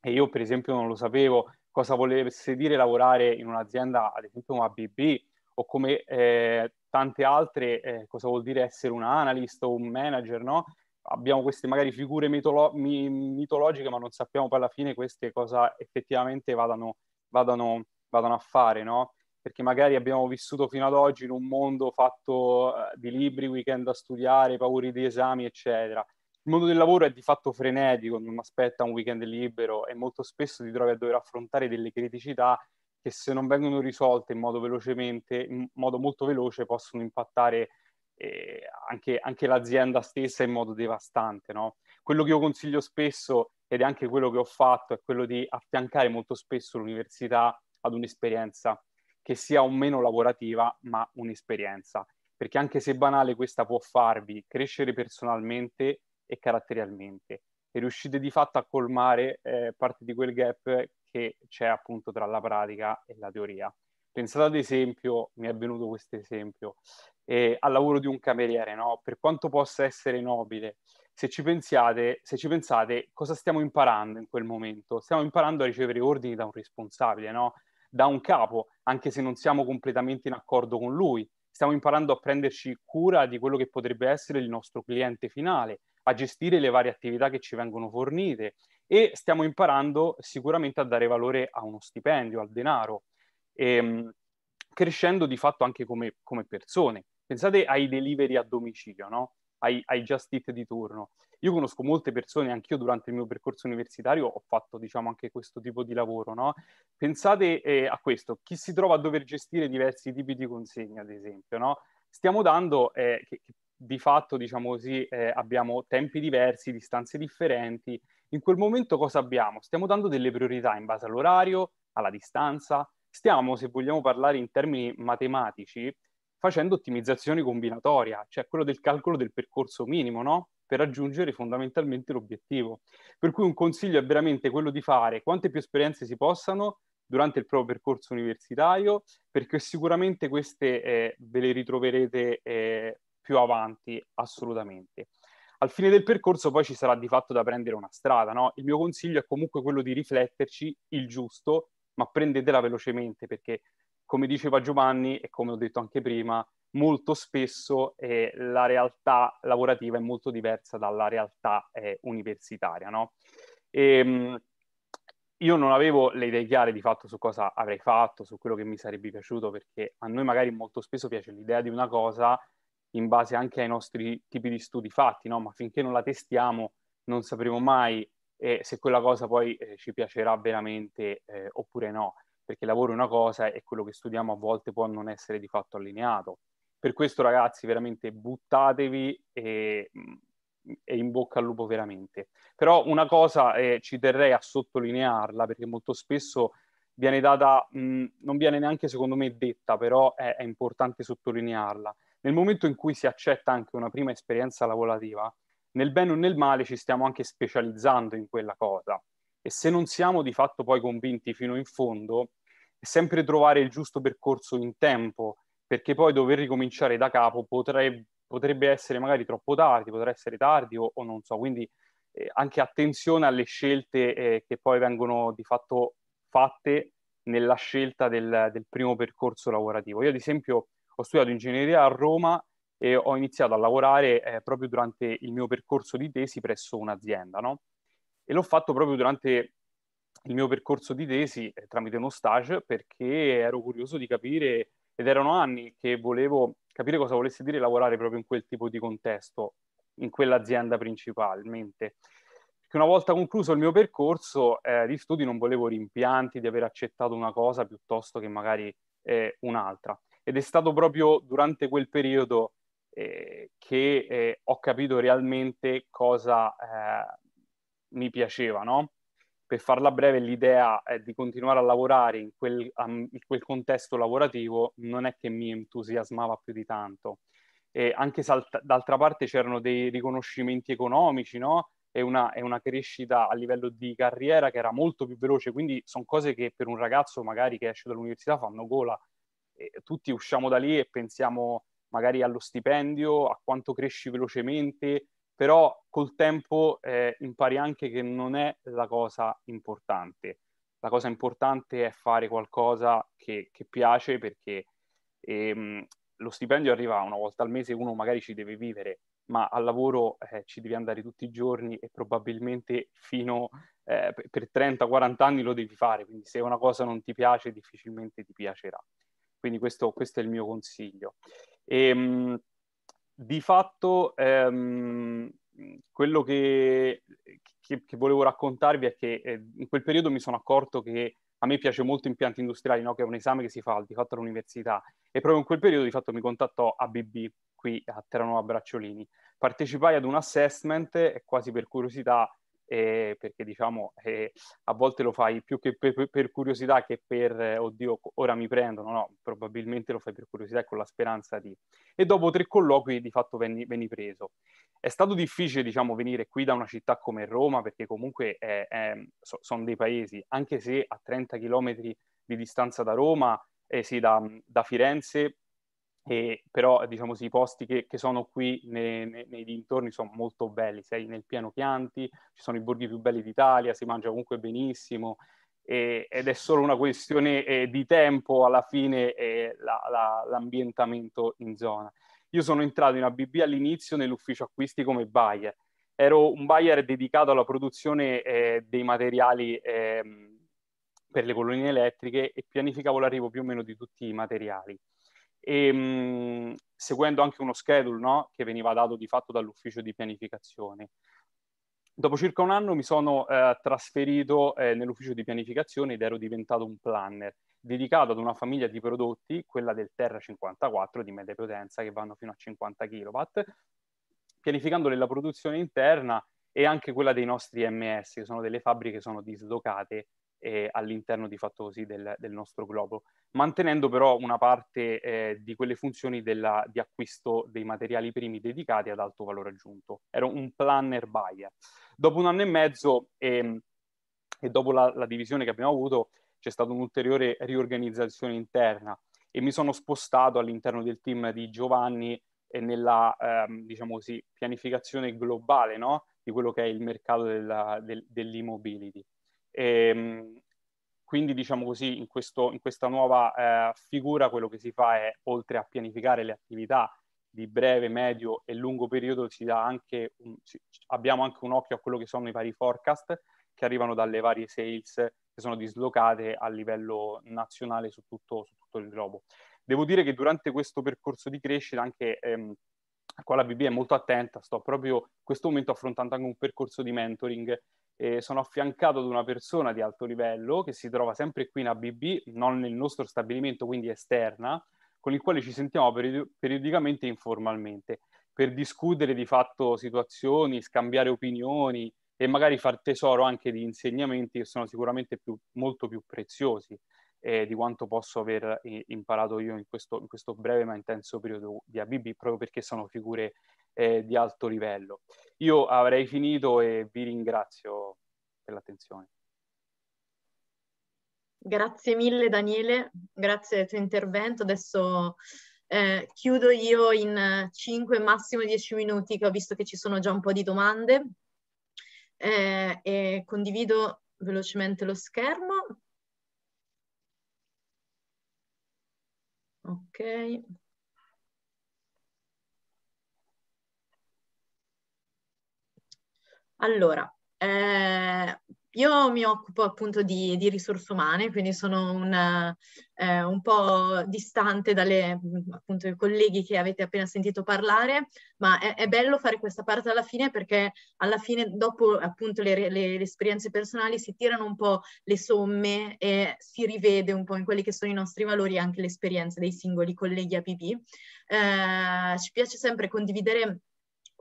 e io per esempio non lo sapevo, cosa volesse dire lavorare in un'azienda, ad esempio una BB, o come eh, tante altre, eh, cosa vuol dire essere un analyst o un manager, no? Abbiamo queste magari figure mitolo- mi- mitologiche, ma non sappiamo poi alla fine queste cosa effettivamente vadano, vadano, vadano a fare, no? Perché magari abbiamo vissuto fino ad oggi in un mondo fatto eh, di libri, weekend a studiare, paure di esami, eccetera il mondo del lavoro è di fatto frenetico, non aspetta un weekend libero e molto spesso ti trovi a dover affrontare delle criticità che se non vengono risolte in modo velocemente, in modo molto veloce, possono impattare eh, anche, anche, l'azienda stessa in modo devastante. No? Quello che io consiglio spesso, ed è anche quello che ho fatto, è quello di affiancare molto spesso l'università ad un'esperienza che sia o meno lavorativa, ma un'esperienza. Perché anche se banale, questa può farvi crescere personalmente e caratterialmente e riuscite di fatto a colmare eh, parte di quel gap che c'è appunto tra la pratica e la teoria. Pensate ad esempio, mi è venuto questo esempio, eh, al lavoro di un cameriere, no? per quanto possa essere nobile, se ci, pensiate, se ci pensate cosa stiamo imparando in quel momento? Stiamo imparando a ricevere ordini da un responsabile, no? da un capo, anche se non siamo completamente in accordo con lui. Stiamo imparando a prenderci cura di quello che potrebbe essere il nostro cliente finale, a gestire le varie attività che ci vengono fornite e stiamo imparando sicuramente a dare valore a uno stipendio, al denaro, e, ehm, crescendo di fatto anche come, come, persone. Pensate ai delivery a domicilio, no? ai, ai just eat di turno. Io conosco molte persone, anche io durante il mio percorso universitario ho fatto diciamo anche questo tipo di lavoro, no? Pensate eh, a questo, chi si trova a dover gestire diversi tipi di consegne, ad esempio, no? Stiamo dando, eh, che, che di fatto, diciamo così, eh, abbiamo tempi diversi, distanze differenti. In quel momento cosa abbiamo? Stiamo dando delle priorità in base all'orario, alla distanza, stiamo, se vogliamo parlare in termini matematici, facendo ottimizzazione combinatoria, cioè quello del calcolo del percorso minimo, no? Per raggiungere fondamentalmente l'obiettivo. Per cui un consiglio è veramente quello di fare quante più esperienze si possano durante il proprio percorso universitario, perché sicuramente queste eh, ve le ritroverete eh, più avanti assolutamente. Al fine del percorso poi ci sarà di fatto da prendere una strada, no? Il mio consiglio è comunque quello di rifletterci il giusto, ma prendetela velocemente perché, come diceva Giovanni e come ho detto anche prima, molto spesso eh, la realtà lavorativa è molto diversa dalla realtà eh, universitaria, no? E, ehm, io non avevo le idee chiare di fatto su cosa avrei fatto, su quello che mi sarebbe piaciuto, perché a noi magari molto spesso piace l'idea di una cosa in base anche ai nostri tipi di studi fatti, no? ma finché non la testiamo non sapremo mai eh, se quella cosa poi eh, ci piacerà veramente eh, oppure no, perché il lavoro è una cosa e quello che studiamo a volte può non essere di fatto allineato. Per questo ragazzi veramente buttatevi e, mm, e in bocca al lupo veramente. Però una cosa eh, ci terrei a sottolinearla perché molto spesso viene data, mh, mm, non viene neanche secondo me detta, però è, è importante sottolinearla nel momento in cui si accetta anche una prima esperienza lavorativa, nel bene o nel male ci stiamo anche specializzando in quella cosa. E se non siamo di fatto poi convinti fino in fondo, è sempre trovare il giusto percorso in tempo, perché poi dover ricominciare da capo potrei, potrebbe essere magari troppo tardi, potrebbe essere tardi o, o non so. Quindi eh, anche attenzione alle scelte eh, che poi vengono di fatto fatte nella scelta del, del primo percorso lavorativo. Io ad esempio ho studiato ingegneria a Roma e ho iniziato a lavorare eh, proprio durante il mio percorso di tesi presso un'azienda, no? E l'ho fatto proprio durante il mio percorso di tesi eh, tramite uno stage perché ero curioso di capire ed erano anni che volevo capire cosa volesse dire lavorare proprio in quel tipo di contesto, in quell'azienda principalmente. Perché una volta concluso il mio percorso eh, di studi non volevo rimpianti di aver accettato una cosa piuttosto che magari eh, un'altra ed è stato proprio durante quel periodo eh, che eh, ho capito realmente cosa eh, mi piaceva, no? Per farla breve, l'idea eh, di continuare a lavorare in quel, um, in quel, contesto lavorativo non è che mi entusiasmava più di tanto. E anche se alt- d'altra parte c'erano dei riconoscimenti economici, no? E una, e una, crescita a livello di carriera che era molto più veloce, quindi sono cose che per un ragazzo magari che esce dall'università fanno gola tutti usciamo da lì e pensiamo magari allo stipendio, a quanto cresci velocemente, però col tempo eh, impari anche che non è la cosa importante. La cosa importante è fare qualcosa che, che piace perché ehm, lo stipendio arriva una volta al mese, uno magari ci deve vivere, ma al lavoro eh, ci devi andare tutti i giorni e probabilmente fino eh, per 30-40 anni lo devi fare, quindi se una cosa non ti piace difficilmente ti piacerà. Quindi questo, questo è il mio consiglio. E, ehm, di fatto ehm, quello che, che, che, volevo raccontarvi è che eh, in quel periodo mi sono accorto che a me piace molto impianti industriali, no? che è un esame che si fa di fatto all'università, e proprio in quel periodo di fatto mi contattò ABB qui a Terranova Bracciolini. Partecipai ad un assessment e quasi per curiosità eh, perché diciamo eh, a volte lo fai più che per, per curiosità che per eh, oddio ora mi prendono, no, probabilmente lo fai per curiosità e con la speranza di... E dopo tre colloqui di fatto veni, veni preso. È stato difficile diciamo venire qui da una città come Roma perché comunque so, sono dei paesi, anche se a 30 km di distanza da Roma, eh, sì, da, da Firenze e, però diciamo sì, i posti che, che sono qui nei, nei, nei, dintorni sono molto belli, sei nel pieno Chianti, ci sono i borghi più belli d'Italia, si mangia comunque benissimo e, ed è solo una questione eh, di tempo alla fine eh, la, la, l'ambientamento in zona. Io sono entrato in ABB all'inizio nell'ufficio acquisti come buyer, ero un buyer dedicato alla produzione eh, dei materiali ehm, per le colonnine elettriche e pianificavo l'arrivo più o meno di tutti i materiali e ehm, mh, seguendo anche uno schedule no? che veniva dato di fatto dall'ufficio di pianificazione. Dopo circa un anno mi sono eh, trasferito eh, nell'ufficio di pianificazione ed ero diventato un planner dedicato ad una famiglia di prodotti, quella del Terra 54 di media potenza che vanno fino a 50 kW, pianificandole la produzione interna e anche quella dei nostri MS, che sono delle fabbriche che sono dislocate eh, all'interno di fatto così del, del, nostro globo, mantenendo però una parte eh, di quelle funzioni della, di acquisto dei materiali primi dedicati ad alto valore aggiunto. Ero un planner buyer. Dopo un anno e mezzo eh, e dopo la, la divisione che abbiamo avuto c'è stata un'ulteriore riorganizzazione interna e mi sono spostato all'interno del team di Giovanni nella ehm, diciamo così, pianificazione globale no? di quello che è il mercato della, del, dell'immobility. E, ehm, quindi, diciamo così, in, questo, in questa nuova eh, figura quello che si fa è, oltre a pianificare le attività di breve, medio e lungo periodo, anche un, ci, abbiamo anche un occhio a quello che sono i vari forecast che arrivano dalle varie sales che sono dislocate a livello nazionale su tutto, su tutto il globo. Devo dire che durante questo percorso di crescita anche ehm, qua la BB è molto attenta, sto proprio in questo momento affrontando anche un percorso di mentoring eh, sono affiancato da una persona di alto livello che si trova sempre qui in ABB, non nel nostro stabilimento, quindi esterna, con il quale ci sentiamo period- periodicamente e informalmente per discutere di fatto situazioni, scambiare opinioni e magari far tesoro anche di insegnamenti che sono sicuramente più, molto più preziosi eh, di quanto posso aver eh, imparato io in questo, in questo breve ma intenso periodo di ABB, proprio perché sono figure eh, di alto livello. Io avrei finito e vi ringrazio per l'attenzione. Grazie mille Daniele, grazie del tuo intervento. Adesso eh, chiudo io in 5, massimo 10 minuti, che ho visto che ci sono già un po' di domande. Eh, e condivido velocemente lo schermo. Ok. Allora, eh, io mi occupo appunto di, di risorse umane, quindi sono una, eh, un po' distante dalle appunto i colleghi che avete appena sentito parlare, ma è, è, bello fare questa parte alla fine perché alla fine dopo appunto le, le, le, esperienze personali si tirano un po' le somme e si rivede un po' in quelli che sono i nostri valori anche l'esperienza dei singoli colleghi APP. Eh, ci piace sempre condividere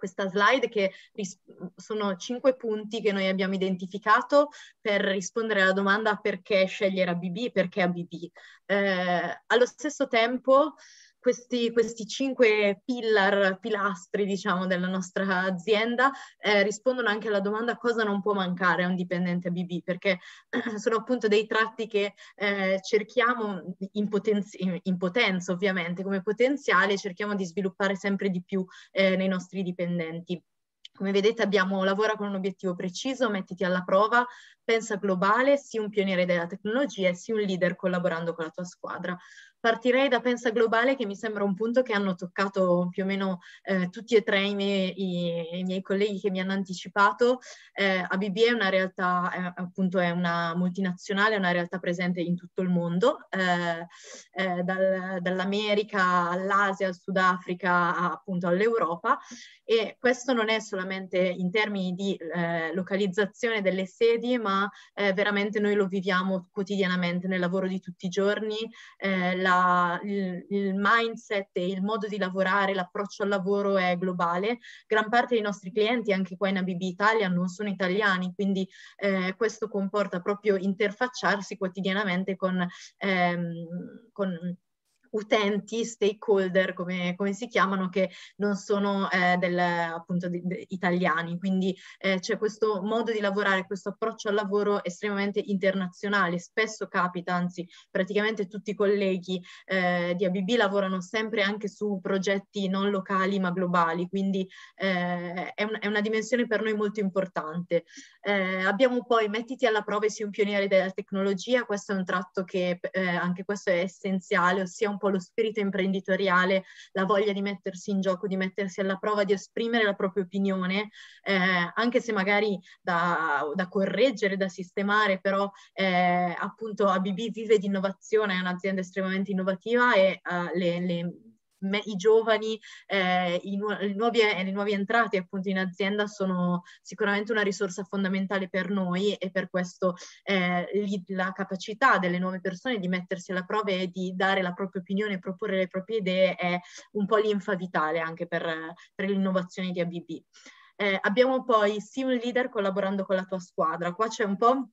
questa slide che ris- sono cinque punti che noi abbiamo identificato per rispondere alla domanda perché scegliere ABB, e perché ABB. Eh, allo stesso tempo questi, questi cinque pillar, pilastri diciamo, della nostra azienda eh, rispondono anche alla domanda cosa non può mancare a un dipendente BB, perché sono appunto dei tratti che eh, cerchiamo in, potenzi- in, potenza ovviamente come potenziale, cerchiamo di sviluppare sempre di più eh, nei nostri dipendenti. Come vedete abbiamo lavora con un obiettivo preciso, mettiti alla prova, pensa globale, sii un pioniere della tecnologia e sii un leader collaborando con la tua squadra. Partirei da pensa globale che mi sembra un punto che hanno toccato più o meno eh, tutti e tre i miei, i, i miei, colleghi che mi hanno anticipato. Eh, ABB è una realtà, è, eh, appunto è una multinazionale, è una realtà presente in tutto il mondo, eh, eh, dal, dall'America all'Asia, al Sudafrica appunto all'Europa e questo non è solamente in termini di eh, localizzazione delle sedi ma eh, veramente noi lo viviamo quotidianamente nel lavoro di tutti i giorni, eh, la, il, il, mindset e il modo di lavorare, l'approccio al lavoro è globale, gran parte dei nostri clienti anche qua in ABB Italia non sono italiani, quindi eh, questo comporta proprio interfacciarsi quotidianamente con, ehm, con utenti, stakeholder, come, come si chiamano, che non sono eh, del, appunto di, di, italiani. Quindi eh, c'è questo modo di lavorare, questo approccio al lavoro estremamente internazionale. Spesso capita, anzi praticamente tutti i colleghi eh, di ABB lavorano sempre anche su progetti non locali ma globali, quindi eh, è, un, è, una dimensione per noi molto importante. Eh, abbiamo poi Mettiti alla prova e sii un pioniere della tecnologia, questo è un tratto che eh, anche questo è essenziale, ossia un po' lo spirito imprenditoriale, la voglia di mettersi in gioco, di mettersi alla prova, di esprimere la propria opinione, eh, anche se magari da, da, correggere, da sistemare, però eh, appunto ABB vive di innovazione, è un'azienda estremamente innovativa e eh, le, le me, i giovani, eh, i, nu- i nuovi, eh, le nuove entrate appunto in azienda sono sicuramente una risorsa fondamentale per noi e per questo eh, lì, la capacità delle nuove persone di mettersi alla prova e di dare la propria opinione e proporre le proprie idee è un po' l'infa vitale anche per, per l'innovazione di ABB. Eh, abbiamo poi Sim Leader collaborando con la tua squadra. Qua c'è un po'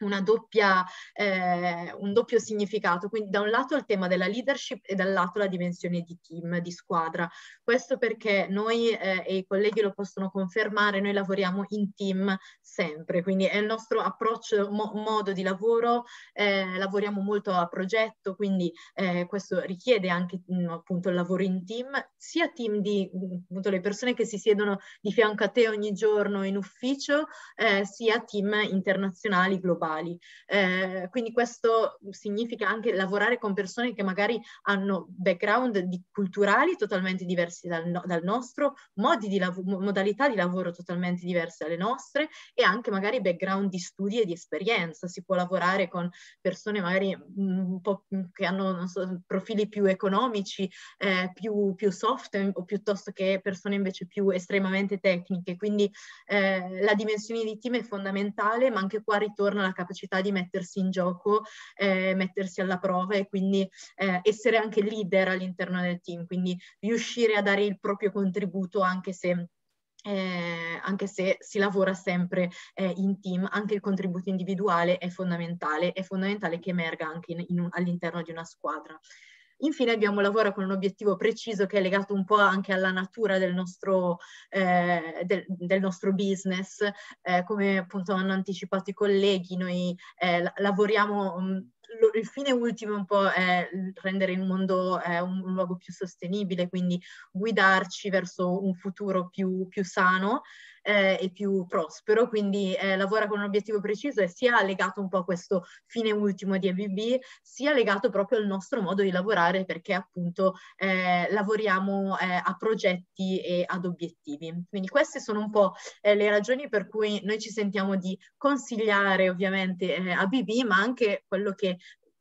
una Doppia, eh, un doppio significato, quindi da un lato il tema della leadership e dall'altro la dimensione di team, di squadra. Questo perché noi eh, e i colleghi lo possono confermare, noi lavoriamo in team sempre, quindi è il nostro approccio, mo- modo di lavoro, eh, lavoriamo molto a progetto, quindi eh, questo richiede anche mh, mm, appunto il lavoro in team, sia team di mm, appunto le persone che si siedono di fianco a te ogni giorno in ufficio, eh, sia team internazionali, globali globali. Eh, quindi questo significa anche lavorare con persone che magari hanno background di, culturali totalmente diversi dal, dal nostro, di lav- modalità di lavoro totalmente diverse dalle nostre e anche magari background di studi e di esperienza. Si può lavorare con persone magari mm, un po' che hanno so, profili più economici, eh, più, più soft eh, o piuttosto che persone invece più estremamente tecniche. Quindi eh, la dimensione di team è fondamentale, ma anche qua ritorna la capacità di mettersi in gioco, eh, mettersi alla prova e quindi eh, essere anche leader all'interno del team, quindi riuscire a dare il proprio contributo anche se eh, anche se si lavora sempre eh, in team, anche il contributo individuale è fondamentale, è fondamentale che emerga anche in, in, all'interno di una squadra. Infine abbiamo un lavoro con un obiettivo preciso che è legato un po' anche alla natura del nostro, eh, del, del nostro business, eh, come appunto hanno anticipato i colleghi, noi eh, lavoriamo lo, il fine ultimo un po' è rendere il mondo eh, un, un, luogo più sostenibile, quindi guidarci verso un futuro più, più sano eh, e più prospero, quindi eh, lavora con un obiettivo preciso e sia legato un po' a questo fine ultimo di ABB, sia legato proprio al nostro modo di lavorare perché appunto eh, lavoriamo eh, a progetti e ad obiettivi. Quindi queste sono un po' eh, le ragioni per cui noi ci sentiamo di consigliare ovviamente ABB, ma anche quello che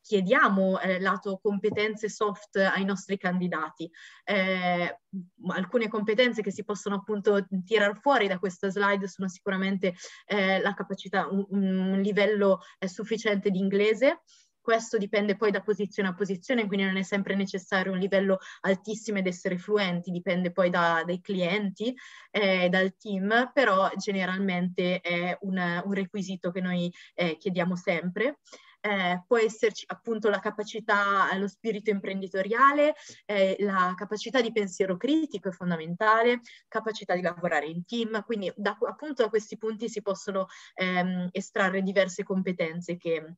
chiediamo eh, lato competenze soft ai nostri candidati. Eh, alcune competenze che si possono appunto tirar fuori da questa slide sono sicuramente eh, la capacità, un, un livello eh, sufficiente di inglese, questo dipende poi da posizione a posizione, quindi non è sempre necessario un livello altissimo ed essere fluenti, dipende poi da, dai clienti, eh, dal team, però generalmente è un, un requisito che noi eh, chiediamo sempre eh, può esserci appunto la capacità, lo spirito imprenditoriale, eh, la capacità di pensiero critico è fondamentale, capacità di lavorare in team, quindi da, appunto da questi punti si possono ehm, estrarre diverse competenze che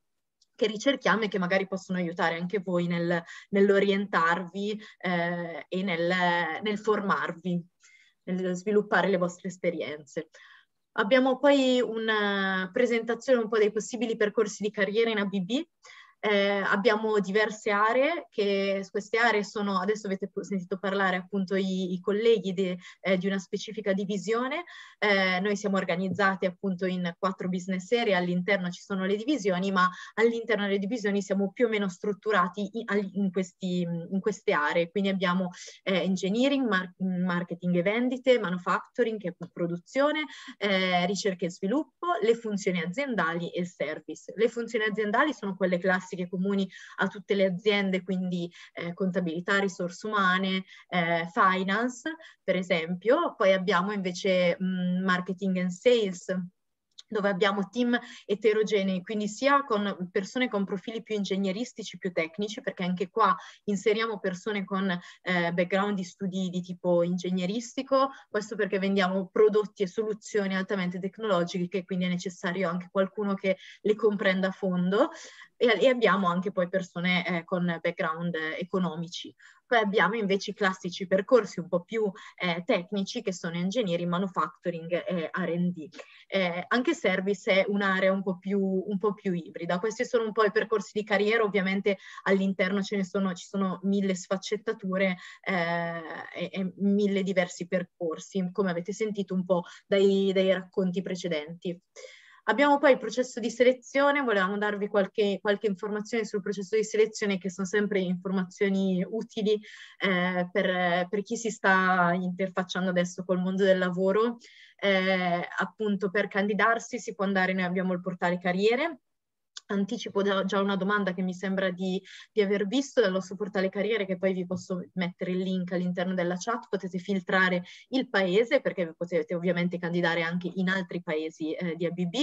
che ricerchiamo e che magari possono aiutare anche voi nel, nell'orientarvi eh, e nel, nel formarvi, nel sviluppare le vostre esperienze. Abbiamo poi una presentazione un po' dei possibili percorsi di carriera in ABB eh, abbiamo diverse aree, che queste aree sono, adesso avete sentito parlare appunto i, i colleghi de, eh, di una specifica divisione, eh, noi siamo organizzati appunto in quattro business area, all'interno ci sono le divisioni, ma all'interno delle divisioni siamo più o meno strutturati in, in, questi, in queste aree, quindi abbiamo eh, engineering, mar- marketing e vendite, manufacturing che è produzione, eh, ricerca e sviluppo, le funzioni aziendali e il service. Le funzioni aziendali sono quelle classiche classiche comuni a tutte le aziende, quindi eh, contabilità, risorse umane, eh, finance, per esempio. Poi abbiamo invece mh, mm, marketing and sales, dove abbiamo team eterogenei, quindi sia con persone con profili più ingegneristici, più tecnici, perché anche qua inseriamo persone con eh, background di studi di tipo ingegneristico, questo perché vendiamo prodotti e soluzioni altamente tecnologiche, quindi è necessario anche qualcuno che le comprenda a fondo, e, e abbiamo anche poi persone eh, con background economici. Poi abbiamo invece i classici percorsi un po' più eh, tecnici che sono engineering, manufacturing e RD. Eh, anche service è un'area un, un po, più, ibrida. Questi sono un po' i percorsi di carriera, ovviamente all'interno ce ne sono, ci sono mille sfaccettature eh, e, e, mille diversi percorsi, come avete sentito un po' dai, dai racconti precedenti. Abbiamo poi il processo di selezione, volevamo darvi qualche, qualche informazione sul processo di selezione che sono sempre informazioni utili eh, per, per chi si sta interfacciando adesso col mondo del lavoro. Eh, appunto per candidarsi si può andare, noi abbiamo il portale carriere, anticipo già una domanda che mi sembra di, di, aver visto dal nostro portale carriere, che poi vi posso mettere il link all'interno della chat, potete filtrare il paese, perché vi potete ovviamente candidare anche in altri paesi eh, di ABB,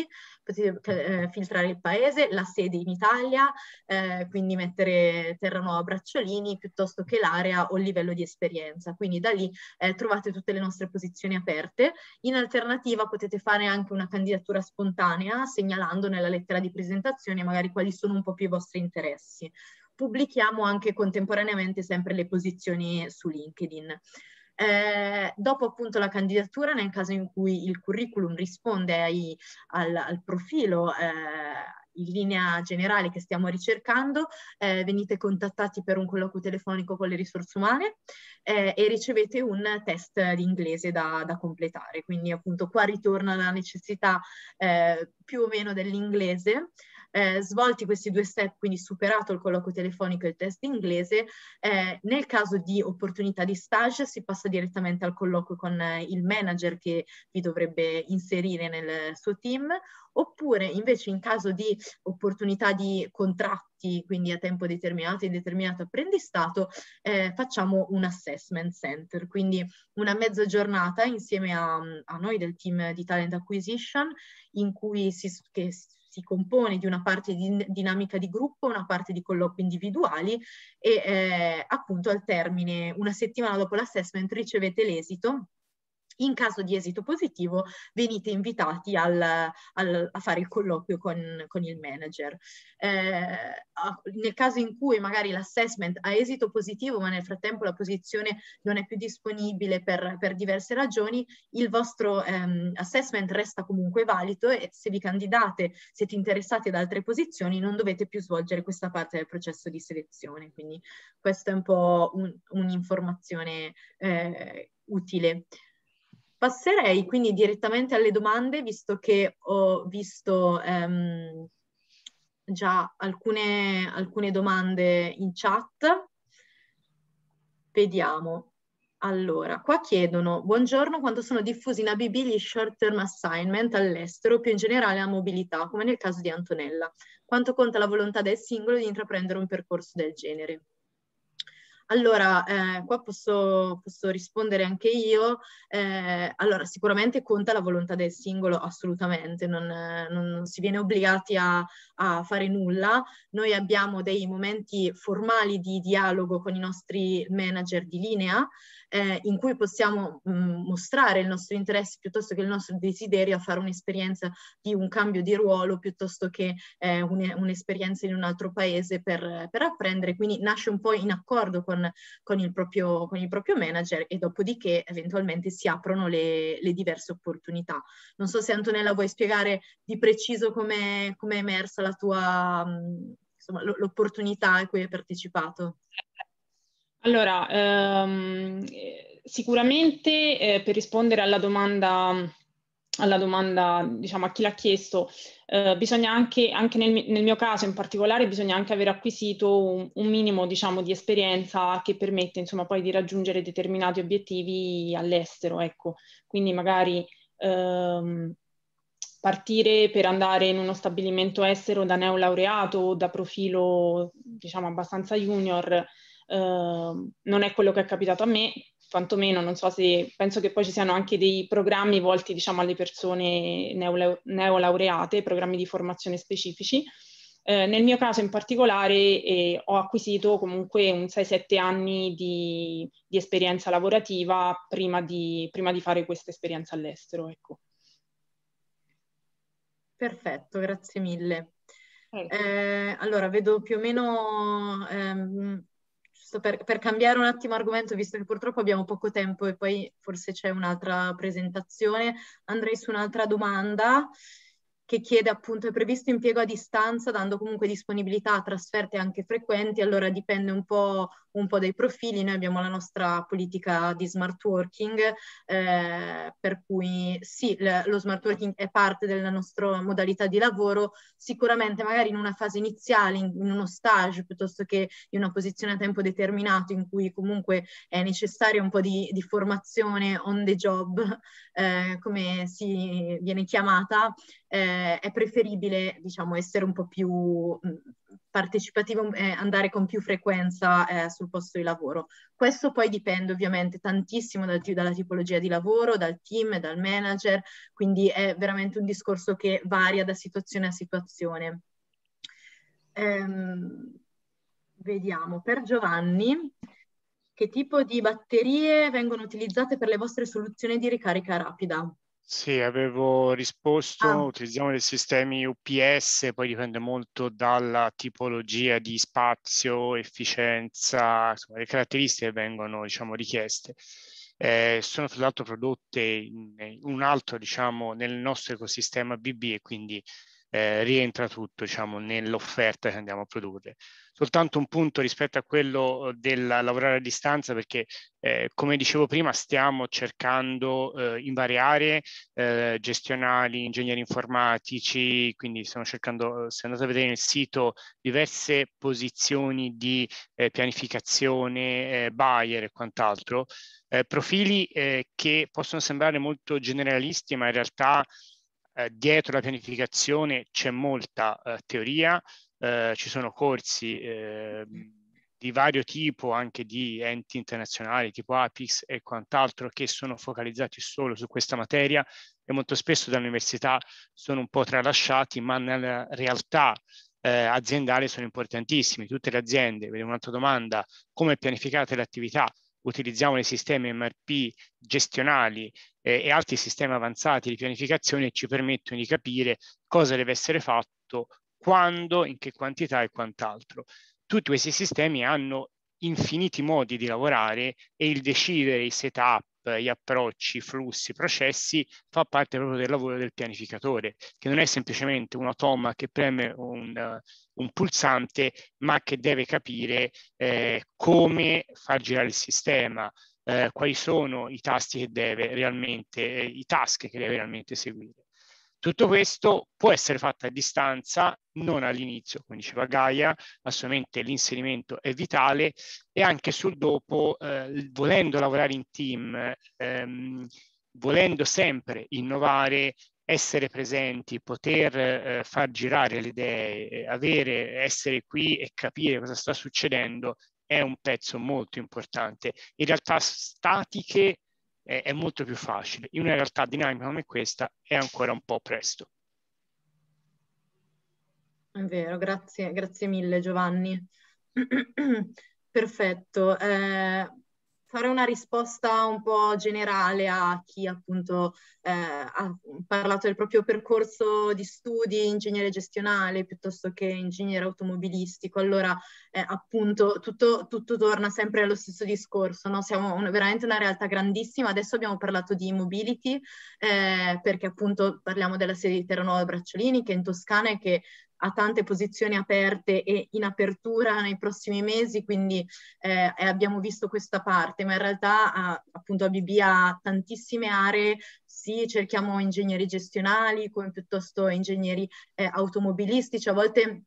potete eh, filtrare il paese, la sede in Italia, eh, quindi mettere Terranova Bracciolini piuttosto che l'area o il livello di esperienza, quindi da lì eh, trovate tutte le nostre posizioni aperte. In alternativa potete fare anche una candidatura spontanea segnalando nella lettera di presentazione passione, magari quali sono un po' più i vostri interessi. Pubblichiamo anche contemporaneamente sempre le posizioni su LinkedIn. Eh, dopo appunto la candidatura, nel caso in cui il curriculum risponde ai, al, al, profilo eh, in linea generale che stiamo ricercando, eh, venite contattati per un colloquio telefonico con le risorse umane eh, e ricevete un test di inglese da, da, completare. Quindi appunto qua ritorna la necessità eh, più o meno dell'inglese eh, svolti questi due step, quindi superato il colloquio telefonico e il test inglese, eh, nel caso di opportunità di stage si passa direttamente al colloquio con eh, il manager che vi dovrebbe inserire nel suo team, oppure invece in caso di opportunità di contratti, quindi a tempo determinato e determinato apprendistato, eh, facciamo un assessment center, quindi una mezza giornata insieme a, a noi del team di talent acquisition in cui si, che, si compone di una parte di dinamica di gruppo, una parte di colloqui individuali e eh, appunto al termine, una settimana dopo l'assessment, ricevete l'esito in caso di esito positivo venite invitati al, al, a fare il colloquio con, con il manager. Eh, nel caso in cui magari l'assessment ha esito positivo ma nel frattempo la posizione non è più disponibile per, per diverse ragioni, il vostro ehm, assessment resta comunque valido e se vi candidate, siete interessati ad altre posizioni, non dovete più svolgere questa parte del processo di selezione. Quindi questa è un po' un, un'informazione eh, utile. Passerei quindi direttamente alle domande, visto che ho visto ehm, già alcune, alcune domande in chat. Vediamo. Allora, qua chiedono, buongiorno, quanto sono diffusi in ABB gli short term assignment all'estero, più in generale la mobilità, come nel caso di Antonella? Quanto conta la volontà del singolo di intraprendere un percorso del genere? Allora, eh, qua posso, posso, rispondere anche io. Eh, allora, sicuramente conta la volontà del singolo, assolutamente, non, non si viene obbligati a, a, fare nulla. Noi abbiamo dei momenti formali di dialogo con i nostri manager di linea eh, in cui possiamo mh, mm, mostrare il nostro interesse piuttosto che il nostro desiderio a fare un'esperienza di un cambio di ruolo piuttosto che eh, un'esperienza in un altro paese per, per, apprendere, quindi nasce un po' in accordo con, con, il proprio, con, il proprio, manager e dopodiché eventualmente si aprono le, le diverse opportunità. Non so se Antonella vuoi spiegare di preciso come è emersa la tua... Mh, mm, l'opportunità a cui hai partecipato. Allora, ehm, sicuramente eh, per rispondere alla domanda, alla domanda, diciamo, a chi l'ha chiesto, eh, bisogna anche, anche nel, nel, mio caso in particolare, bisogna anche aver acquisito un, un minimo, diciamo, di esperienza che permette, insomma, poi di raggiungere determinati obiettivi all'estero, ecco. Quindi magari... Ehm, partire per andare in uno stabilimento estero da neolaureato o da profilo diciamo abbastanza junior Ehm, non è quello che è capitato a me, quantomeno non so se penso che poi ci siano anche dei programmi volti diciamo alle persone neolaureate, programmi di formazione specifici. Eh, nel mio caso in particolare eh, ho acquisito comunque un 6-7 anni di, di esperienza lavorativa prima di, prima di, fare questa esperienza all'estero. Ecco. Perfetto, grazie mille. Eh, allora, vedo più o meno ehm, per, per, cambiare un attimo argomento, visto che purtroppo abbiamo poco tempo e poi forse c'è un'altra presentazione, andrei su un'altra domanda che chiede appunto è previsto impiego a distanza dando comunque disponibilità a trasferte anche frequenti, allora dipende un po' un po' dei profili, noi abbiamo la nostra politica di smart working, eh, per cui sì, lo smart working è parte della nostra modalità di lavoro, sicuramente magari in una fase iniziale, in, in uno stage piuttosto che in una posizione a tempo determinato in cui comunque è necessaria un po' di, di, formazione on the job, eh, come si viene chiamata, eh, è preferibile diciamo essere un po' più mm, partecipativo eh, andare con più frequenza eh, sul posto di lavoro. Questo poi dipende ovviamente tantissimo dal, dalla tipologia di lavoro, dal team, dal manager, quindi è veramente un discorso che varia da situazione a situazione. Ehm, vediamo, per Giovanni, che tipo di batterie vengono utilizzate per le vostre soluzioni di ricarica rapida? Sì, avevo risposto, ah. utilizziamo dei sistemi UPS, poi dipende molto dalla tipologia di spazio, efficienza, insomma, le caratteristiche che vengono diciamo, richieste. Eh, sono tra l'altro prodotte in, in un altro, diciamo, nel nostro ecosistema BB e quindi eh, rientra tutto diciamo, nell'offerta che andiamo a produrre. Soltanto un punto rispetto a quello eh, del lavorare a distanza perché eh, come dicevo prima stiamo cercando eh, in varie aree eh, gestionali, ingegneri informatici, quindi stiamo cercando, se andate a vedere nel sito, diverse posizioni di pianificazione, buyer e quant'altro, profili che possono sembrare molto generalisti ma in realtà eh, dietro la pianificazione c'è molta eh, teoria, eh, ci sono corsi ehm, di vario tipo, anche di enti internazionali tipo APIX e quant'altro, che sono focalizzati solo su questa materia e molto spesso dall'università sono un po' tralasciati, ma nella realtà eh, aziendali sono importantissimi. Tutte le aziende, vedo un'altra domanda, come pianificate l'attività? Utilizziamo dei sistemi MRP gestionali eh, e altri sistemi avanzati di pianificazione ci permettono di capire cosa deve essere fatto, quando, in che quantità e quant'altro. Tutti questi sistemi hanno infiniti modi di lavorare e il decidere i setup, gli approcci, i flussi, i processi fa parte proprio del lavoro del pianificatore, che non è semplicemente un automa che preme un, uh, un pulsante, ma che deve capire eh, come far girare il sistema, eh, quali sono i tasti che deve realmente, eh, i task che deve realmente seguire. Tutto questo può essere fatto a distanza, non all'inizio, come diceva Gaia, assolutamente l'inserimento è vitale e anche sul dopo, eh, volendo lavorare in team, ehm, volendo sempre innovare, essere presenti, poter eh, far girare le idee, eh, avere, essere qui e capire cosa sta succedendo è un pezzo molto importante. In realtà statiche eh, è molto più facile, in una realtà dinamica come questa è ancora un po' presto. È vero, grazie, grazie mille Giovanni. Perfetto. Eh, fare una risposta un po' generale a chi appunto eh, ha parlato del proprio percorso di studi ingegnere gestionale piuttosto che ingegnere automobilistico, allora eh, appunto tutto, tutto, torna sempre allo stesso discorso, no? siamo un, veramente una realtà grandissima, adesso abbiamo parlato di mobility eh, perché appunto parliamo della sede di Terranova Bracciolini che è in Toscana e che ha tante posizioni aperte e in apertura nei prossimi mesi, quindi eh, abbiamo visto questa parte, ma in realtà ha, appunto ABB ha tantissime aree, sì, cerchiamo ingegneri gestionali come piuttosto ingegneri eh, automobilistici, a volte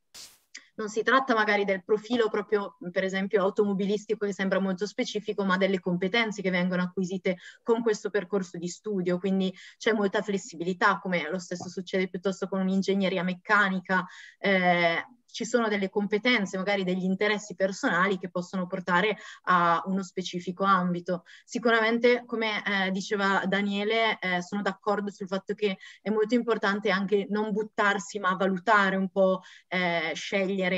non si tratta magari del profilo proprio, per esempio, automobilistico che sembra molto specifico, ma delle competenze che vengono acquisite con questo percorso di studio, quindi c'è molta flessibilità, come lo stesso succede piuttosto con un'ingegneria meccanica. Eh, ci sono delle competenze, magari degli interessi personali che possono portare a uno specifico ambito. Sicuramente, come eh, diceva Daniele, eh, sono d'accordo sul fatto che è molto importante anche non buttarsi, ma valutare un po', eh, scegliere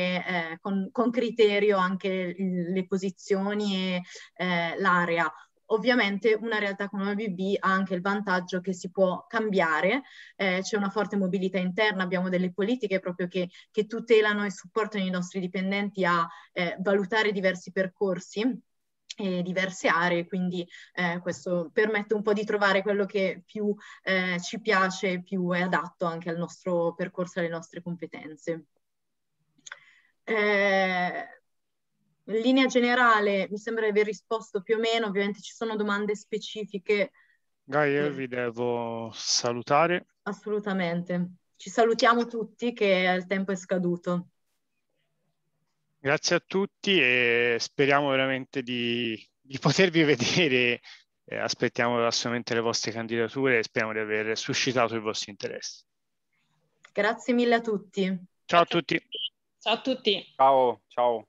eh, con, con, criterio anche le posizioni e eh, l'area Ovviamente una realtà come ABB ha anche il vantaggio che si può cambiare, eh, c'è una forte mobilità interna, abbiamo delle politiche proprio che, che tutelano e supportano i nostri dipendenti a eh, valutare diversi percorsi e diverse aree, quindi eh, questo permette un po' di trovare quello che più eh, ci piace, e più è adatto anche al nostro percorso, e alle nostre competenze. Eh, in linea generale mi sembra di aver risposto più o meno, ovviamente ci sono domande specifiche. Gaia, eh, vi devo salutare. Assolutamente. Ci salutiamo tutti che il tempo è scaduto. Grazie a tutti e speriamo veramente di, di potervi vedere. Eh, aspettiamo assolutamente le vostre candidature e speriamo di aver suscitato il vostro interesse. Grazie mille a tutti. Ciao a tutti. Ciao a tutti. Ciao, ciao.